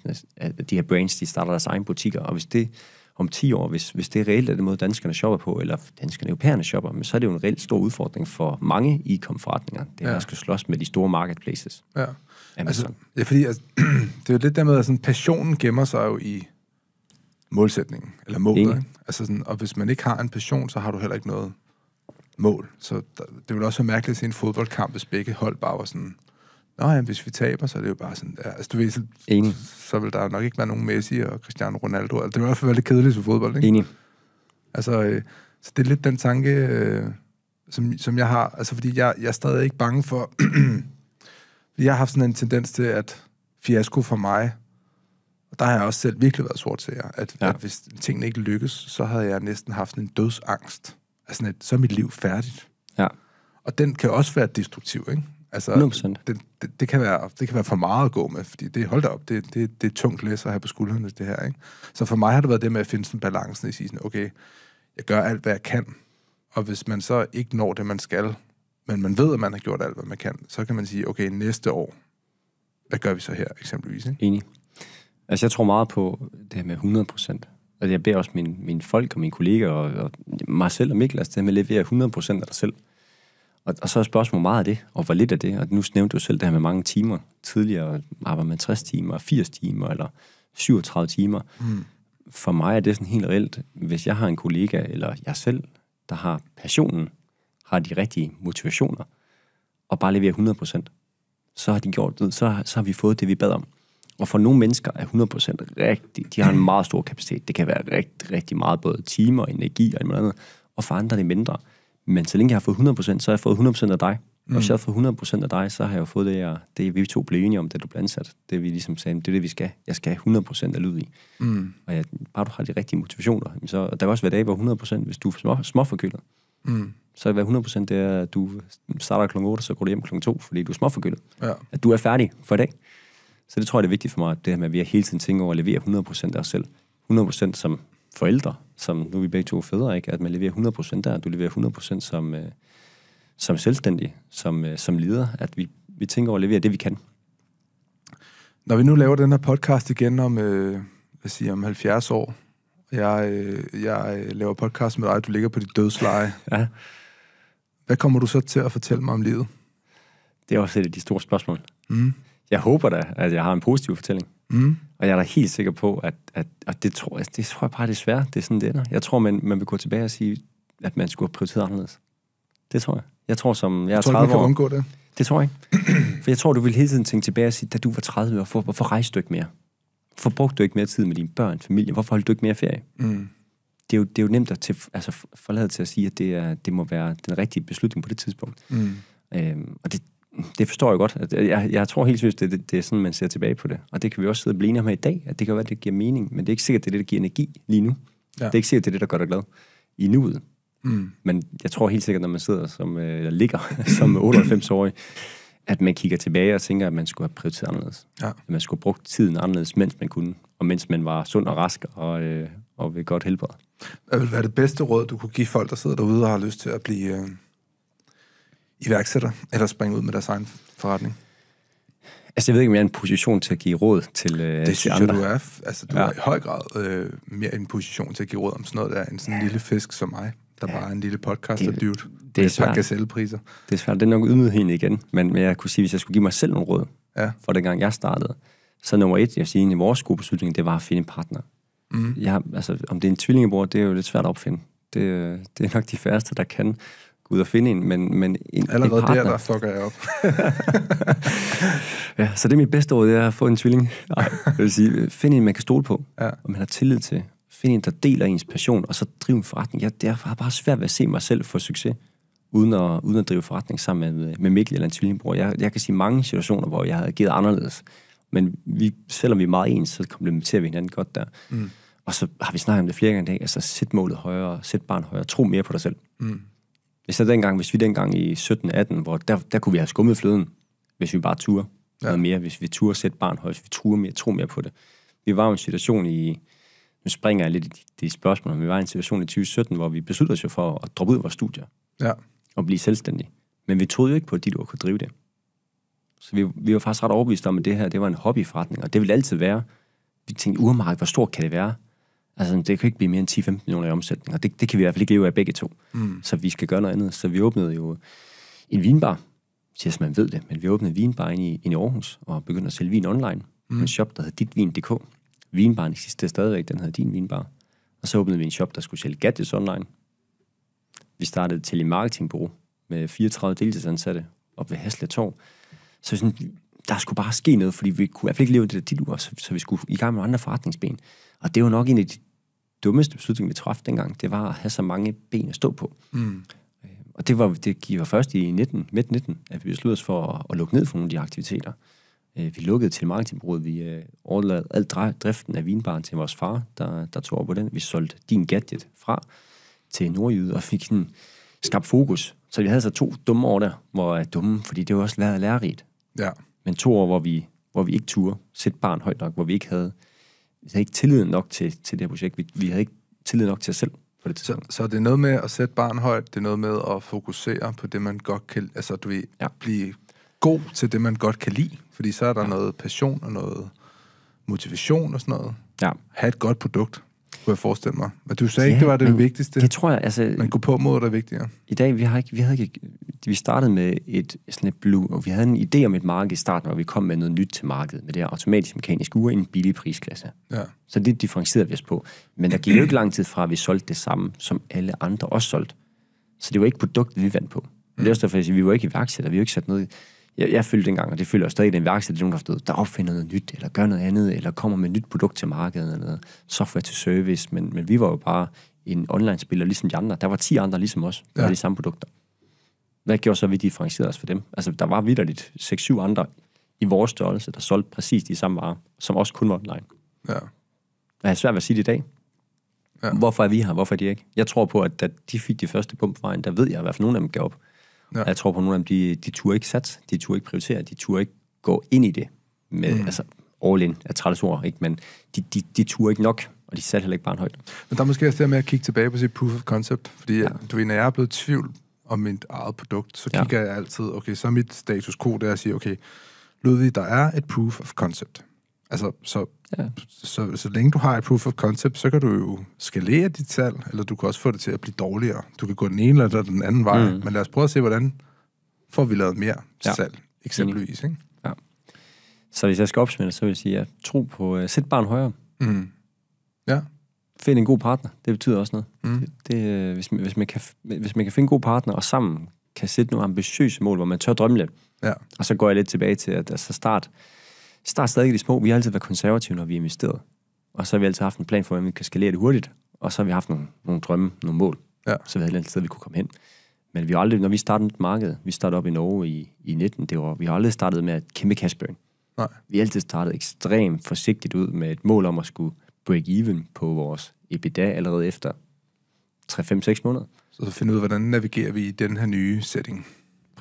de her brands, de starter deres egen butikker, og hvis det om 10 år, hvis, hvis det er reelt er den måde, danskerne shopper på, eller danskerne europæerne shopper, men så er det jo en reelt stor udfordring for mange e-com-forretninger. Det er, ja. at skal slås med de store marketplaces. Ja, Amazon. altså, ja fordi altså, det er jo lidt der med, at sådan, passionen gemmer sig jo i målsætningen, eller målet. Ikke? Altså sådan, og hvis man ikke har en passion, så har du heller ikke noget mål. Så der, det ville også være mærkeligt at se en fodboldkamp, hvis begge hold bare var sådan Nå ja, hvis vi taber, så er det jo bare sådan, ja, altså du ved, så, Enig. så vil der nok ikke være nogen Messi og Cristiano Ronaldo. Altså, det vil i hvert fald være lidt kedeligt for fodbold, ikke? Enig. Altså, øh, så det er lidt den tanke, øh, som, som jeg har, altså fordi jeg, jeg er stadig ikke bange for, jeg har haft sådan en tendens til, at fiasko for mig, og der har jeg også selv virkelig været sort til jer, at, ja. at hvis tingene ikke lykkes, så havde jeg næsten haft en dødsangst. Altså, at, så er mit liv færdigt. Ja. Og den kan også være destruktiv, ikke? Altså, 100%. Det, det, det, kan være, det kan være for meget at gå med, fordi det, hold da op, det, det, det er tungt læs at have på skuldrene, det her. Ikke? Så for mig har det været det med at finde sådan balancen i sådan, okay, jeg gør alt, hvad jeg kan, og hvis man så ikke når det, man skal, men man ved, at man har gjort alt, hvad man kan, så kan man sige, okay, næste år, hvad gør vi så her eksempelvis? Ikke? Enig. Altså, jeg tror meget på det her med 100 procent. Altså, jeg beder også mine, mine folk og mine kolleger og, og mig selv og Miklas det med at levere 100 procent af dig selv. Og, og så er spørgsmålet meget af det, og hvor lidt af det. Og nu nævnte du selv det her med mange timer. Tidligere arbejder man 60 timer, 80 timer eller 37 timer. Mm. For mig er det sådan helt reelt, hvis jeg har en kollega eller jeg selv, der har passionen, har de rigtige motivationer, og bare leverer 100%, så har, de gjort det, så, så har vi fået det, vi bad om. Og for nogle mennesker er 100% rigtig, de har en meget stor kapacitet. Det kan være rigtig, rigtig meget, både timer, energi og noget andet. Og for andre er det mindre. Men så længe jeg har fået 100%, så har jeg fået 100% af dig. Mm. Og så har jeg fået 100% af dig, så har jeg jo fået det, jeg, det vi to blev enige om, det du blev ansat. Det vi ligesom sagde, det er det, vi skal. Jeg skal have 100% af lyd i. Mm. Og jeg, bare du har de rigtige motivationer. Så, og der kan også være dage, hvor 100%, hvis du er små, småforkyldet. mm. så kan det være 100% det er, at du starter kl. 8, så går du hjem kl. 2, fordi du er småforkyldet. Ja. At du er færdig for i dag. Så det tror jeg, det er vigtigt for mig, det her med, at vi hele tiden tænker over at levere 100% af os selv. 100% som forældre, som nu er vi begge to fædre, ikke? at man leverer 100% der, du leverer 100% som, øh, som selvstændig, som, øh, som leder, at vi, vi tænker over at levere det, vi kan. Når vi nu laver den her podcast igen om, øh, hvad siger, om 70 år, jeg, øh, jeg øh, laver podcast med dig, du ligger på dit dødsleje. ja. Hvad kommer du så til at fortælle mig om livet? Det er også et af de store spørgsmål. Mm. Jeg håber da, at jeg har en positiv fortælling. Mm. Og jeg er da helt sikker på, at, at og det tror, det tror jeg bare svært. det er sådan, det ender. Jeg tror, man, man vil gå tilbage og sige, at man skulle have prioriteret anderledes. Det tror jeg. Jeg tror, som jeg, jeg er 30 tror, man kan år, undgå det. Det tror jeg ikke. For jeg tror, du vil hele tiden tænke tilbage og sige, da du var 30 år, hvorfor, hvorfor rejste du ikke mere? Hvorfor brugte du ikke mere tid med dine børn, familie? Hvorfor holdt du ikke mere ferie? Mm. Det, er jo, det er jo nemt at til, altså forlade til at sige, at det, er, det må være den rigtige beslutning på det tidspunkt. Mm. Øhm, og det, det forstår jeg godt. Altså, jeg, jeg tror helt sikkert, det, det, det er sådan, man ser tilbage på det. Og det kan vi også sidde og blive enige om i dag, at det kan være, at det giver mening, men det er ikke sikkert, det er det, der giver energi lige nu. Ja. Det er ikke sikkert, det er det, der gør dig glad i nuet. Mm. Men jeg tror helt sikkert, når man sidder som, øh, eller ligger som 98-årig, at man kigger tilbage og tænker, at man skulle have prioriteret anderledes. Ja. At man skulle have brugt tiden anderledes, mens man kunne, og mens man var sund og rask og, øh, og ved godt helbred. Hvad vil være det bedste råd, du kunne give folk, der sidder derude og har lyst til at blive... Øh iværksætter, eller springe ud med deres egen forretning? Altså, jeg ved ikke, om jeg er i en position til at give råd til, øh, det til synes andre. Jeg, du er. Altså, du ja. er i høj grad øh, mere i en position til at give råd om sådan noget der, en sådan ja. lille fisk som mig, der ja. bare er en lille podcast det, dude. Det er svært. Det er svært. Det er nok ydmyghed igen, men jeg kunne sige, hvis jeg skulle give mig selv nogle råd, ja. for dengang jeg startede, så nummer et, jeg siger, i vores gode beslutning, det var at finde en partner. Mm. Jeg, altså, om det er en tvillingebror, det er jo lidt svært at opfinde. Det, øh, det er nok de færreste, der kan ud og finde en, men, men en, Allerede en der, der fucker jeg op. ja, så det er mit bedste råd, det er at få en tvilling. Nej, det vil sige, find en, man kan stole på, ja. og man har tillid til. Find en, der deler ens passion, og så driv en forretning. Jeg, derfor har bare svært ved at se mig selv få succes, uden at, uden at drive forretning sammen med, med Mikkel eller en tvillingbror. Jeg, jeg kan sige mange situationer, hvor jeg har givet anderledes, men vi, selvom vi er meget ens, så komplementerer vi hinanden godt der. Mm. Og så har vi snakket om det flere gange i dag, altså sæt målet højere, sæt barn højere, tro mere på dig selv. Mm hvis, der dengang, hvis vi dengang i 17-18, hvor der, der kunne vi have skummet fløden, hvis vi bare turde ja. noget mere, hvis vi turde sætte barn højt, hvis vi turde mere, tro mere på det. Vi var jo en situation i, nu springer jeg lidt i de, de spørgsmål, men vi var i en situation i 2017, hvor vi besluttede os jo for at droppe ud af vores studier ja. og blive selvstændige. Men vi troede jo ikke på, at de kunne drive det. Så vi, vi var faktisk ret overbeviste om, at det her det var en hobbyforretning, og det vil altid være. Vi tænkte, urmarked, hvor stort kan det være? Altså, det kan ikke blive mere end 10-15 millioner i omsætning, og det, det kan vi i hvert fald ikke leve af begge to. Mm. Så vi skal gøre noget andet. Så vi åbnede jo en vinbar, siger man ved det, men vi åbnede en vinbar ind i, ind i Aarhus og begyndte at sælge vin online mm. en shop, der hed ditvin.dk. Vinbaren eksisterede stadigvæk, den hed Din Vinbar. Og så åbnede vi en shop, der skulle sælge gadgets online. Vi startede til marketingbureau med 34 deltidsansatte op ved Hasle Torv. Så sådan, der skulle bare ske noget, fordi vi kunne i hvert fald ikke leve det der dit så, så vi skulle i gang med andre forretningsben. Og det var nok en af de dummeste beslutninger, vi træffede dengang, det var at have så mange ben at stå på. Mm. Øh, og det var, det gik var først i 19, midt 19, at vi besluttede os for at, at lukke ned for nogle af de aktiviteter. Øh, vi lukkede til marketingbureauet, vi øh, overlod alt driften af vinbaren til vores far, der, der tog over på den. Vi solgte din gadget fra til Nordjyde og fik den skabt fokus. Så vi havde så to dumme år der, hvor er dumme, fordi det var også været lærerigt. Ja men to år, hvor vi, hvor vi ikke turde sætte barn højt nok, hvor vi ikke havde, vi havde ikke tillid nok til, til det her projekt. Vi, vi havde ikke tillid nok til os selv på det Så, så det er noget med at sætte barn højt, det er noget med at fokusere på det, man godt kan, altså du ved, ja. blive god til det, man godt kan lide, fordi så er der ja. noget passion og noget motivation og sådan noget. Ja. Have et godt produkt. Kunne jeg forestille mig. Men du sagde ja, ikke, det var det, men, vigtigste. Det tror jeg, altså... Man kunne på mod det vigtigere. I dag, vi har ikke... Vi, havde ikke, vi startede med et, sådan et blue, og vi havde en idé om et marked i starten, hvor vi kom med noget nyt til markedet, med det her automatisk mekanisk ure i en billig prisklasse. Ja. Så det differencierede vi os på. Men der gik jo ikke lang tid fra, at vi solgte det samme, som alle andre også solgte. Så det var ikke produktet, vi vandt på. Mm. Det er også derfor, at vi var ikke iværksætter, vi har ikke sat noget jeg, jeg følte dengang, og det følger jeg stadig, den værksted, det er nogen, der, der opfinder noget nyt, eller gør noget andet, eller kommer med et nyt produkt til markedet, eller noget, software til service, men, men vi var jo bare en online-spiller, ligesom de andre. Der var 10 andre ligesom os, der ja. de samme produkter. Hvad gjorde så, at vi differencierede os for dem? Altså, der var vidderligt 6-7 andre i vores størrelse, der solgte præcis de samme varer, som også kun var online. Ja. Jeg har svært ved at sige det i dag. Ja. Hvorfor er vi her? Hvorfor er de ikke? Jeg tror på, at da de fik de første pumpvejen, der ved jeg, hvad for nogle af dem gav op. Ja. Jeg tror på nogle af dem, de, de turde ikke satse, de turde ikke prioritere, de turde ikke gå ind i det. Med, mm. Altså, all in er træls ord, ikke? men de, de, de turde ikke nok, og de satte heller ikke bare en højde. Men der er måske også det med at kigge tilbage på sit proof of concept, fordi ja. du ved, når jeg er blevet i tvivl om mit eget produkt, så kigger ja. jeg altid, okay, så er mit status quo, der er at sige, okay, Ludvig, der er et proof of concept. Altså, så, ja. så, så, så længe du har et proof of concept, så kan du jo skalere dit tal, eller du kan også få det til at blive dårligere. Du kan gå den ene eller den anden vej, mm. men lad os prøve at se, hvordan får vi lavet mere ja. salg, eksempelvis. Ikke? Ja. Så hvis jeg skal opsummere, så vil jeg sige, at tro på, uh, sæt barn højere. Mm. Ja. Find en god partner, det betyder også noget. Mm. Det, det, øh, hvis, man, hvis, man kan, hvis man kan finde en god partner, og sammen kan sætte nogle ambitiøse mål, hvor man tør drømme lidt. Ja. Og så går jeg lidt tilbage til, at altså start start stadig i de små. Vi har altid været konservative, når vi har investeret. Og så har vi altid haft en plan for, hvordan vi kan skalere det hurtigt. Og så har vi haft nogle, nogle drømme, nogle mål. Ja. Så vi havde et sted, vi kunne komme hen. Men vi har aldrig, når vi startede et marked, vi startede op i Norge i, i 19 det var, vi har aldrig startet med et kæmpe cashburn. Nej. Vi har altid startet ekstremt forsigtigt ud med et mål om at skulle break even på vores EBITDA allerede efter 3-5-6 måneder. Så, så finde ud, hvordan navigerer vi i den her nye setting.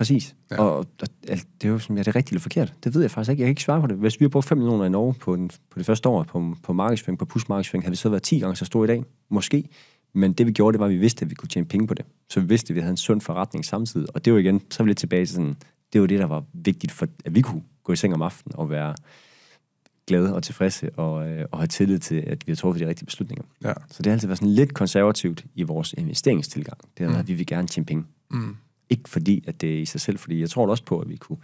Præcis. Ja. Og, og altså, det er jo sådan, ja, det er rigtigt eller forkert. Det ved jeg faktisk ikke. Jeg kan ikke svare på det. Hvis vi har brugt 5 millioner i Norge på, den, på det første år på, på markedsføring, på push havde det så været 10 gange så store i dag? Måske. Men det vi gjorde, det var, at vi vidste, at vi kunne tjene penge på det. Så vi vidste, at vi havde en sund forretning samtidig. Og det var igen, så er vi lidt tilbage til sådan, det var det, der var vigtigt for, at vi kunne gå i seng om aftenen og være glade og tilfredse og, øh, og have tillid til, at vi har truffet de rigtige beslutninger. Ja. Så det har altid været sådan lidt konservativt i vores investeringstilgang. Det er, mm. at vi vil gerne tjene penge. Mm. Ikke fordi, at det er i sig selv, fordi jeg tror også på, at vi kunne...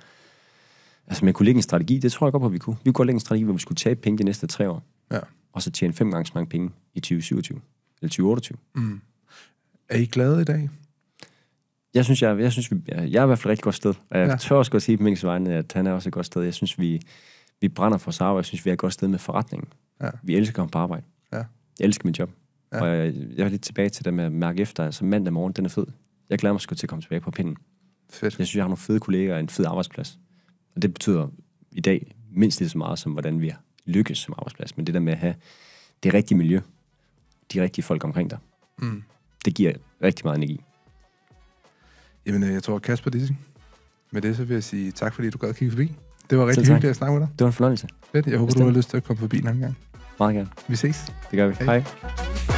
Altså, man kunne lægge en strategi, det tror jeg godt på, at vi kunne. Vi kunne godt lægge en strategi, hvor vi skulle tabe penge de næste tre år. Ja. Og så tjene fem gange så mange penge i 2027. Eller 2028. Mm. Er I glade i dag? Jeg synes, jeg, jeg, synes, jeg, jeg er i hvert fald et rigtig godt sted. Og jeg ja. tør også godt sige på Mikkels vegne, at han er også et godt sted. Jeg synes, vi, vi brænder for os arbejde. Jeg synes, vi er et godt sted med forretningen. Ja. Vi elsker at komme på arbejde. Ja. Jeg elsker min job. Ja. Og jeg, jeg er lidt tilbage til det med at mærke efter. Altså mandag morgen, den er fed. Jeg glæder mig sgu til at komme tilbage på pinden. Fedt. Jeg synes, jeg har nogle fede kolleger og en fed arbejdsplads. Og det betyder i dag mindst lige så meget som, hvordan vi lykkes som arbejdsplads. Men det der med at have det rigtige miljø, de rigtige folk omkring dig, mm. det giver rigtig meget energi. Jamen, øh, jeg tror, Kasper Dissing, med det så vil jeg sige tak, fordi du gad kigge forbi. Det var rigtig hyggeligt at snakke med dig. Det var en fornøjelse. Fedt. Jeg håber, Bestemt. du har lyst til at komme forbi en anden gang. Meget gerne. Vi ses. Det gør vi. Hej. Hej.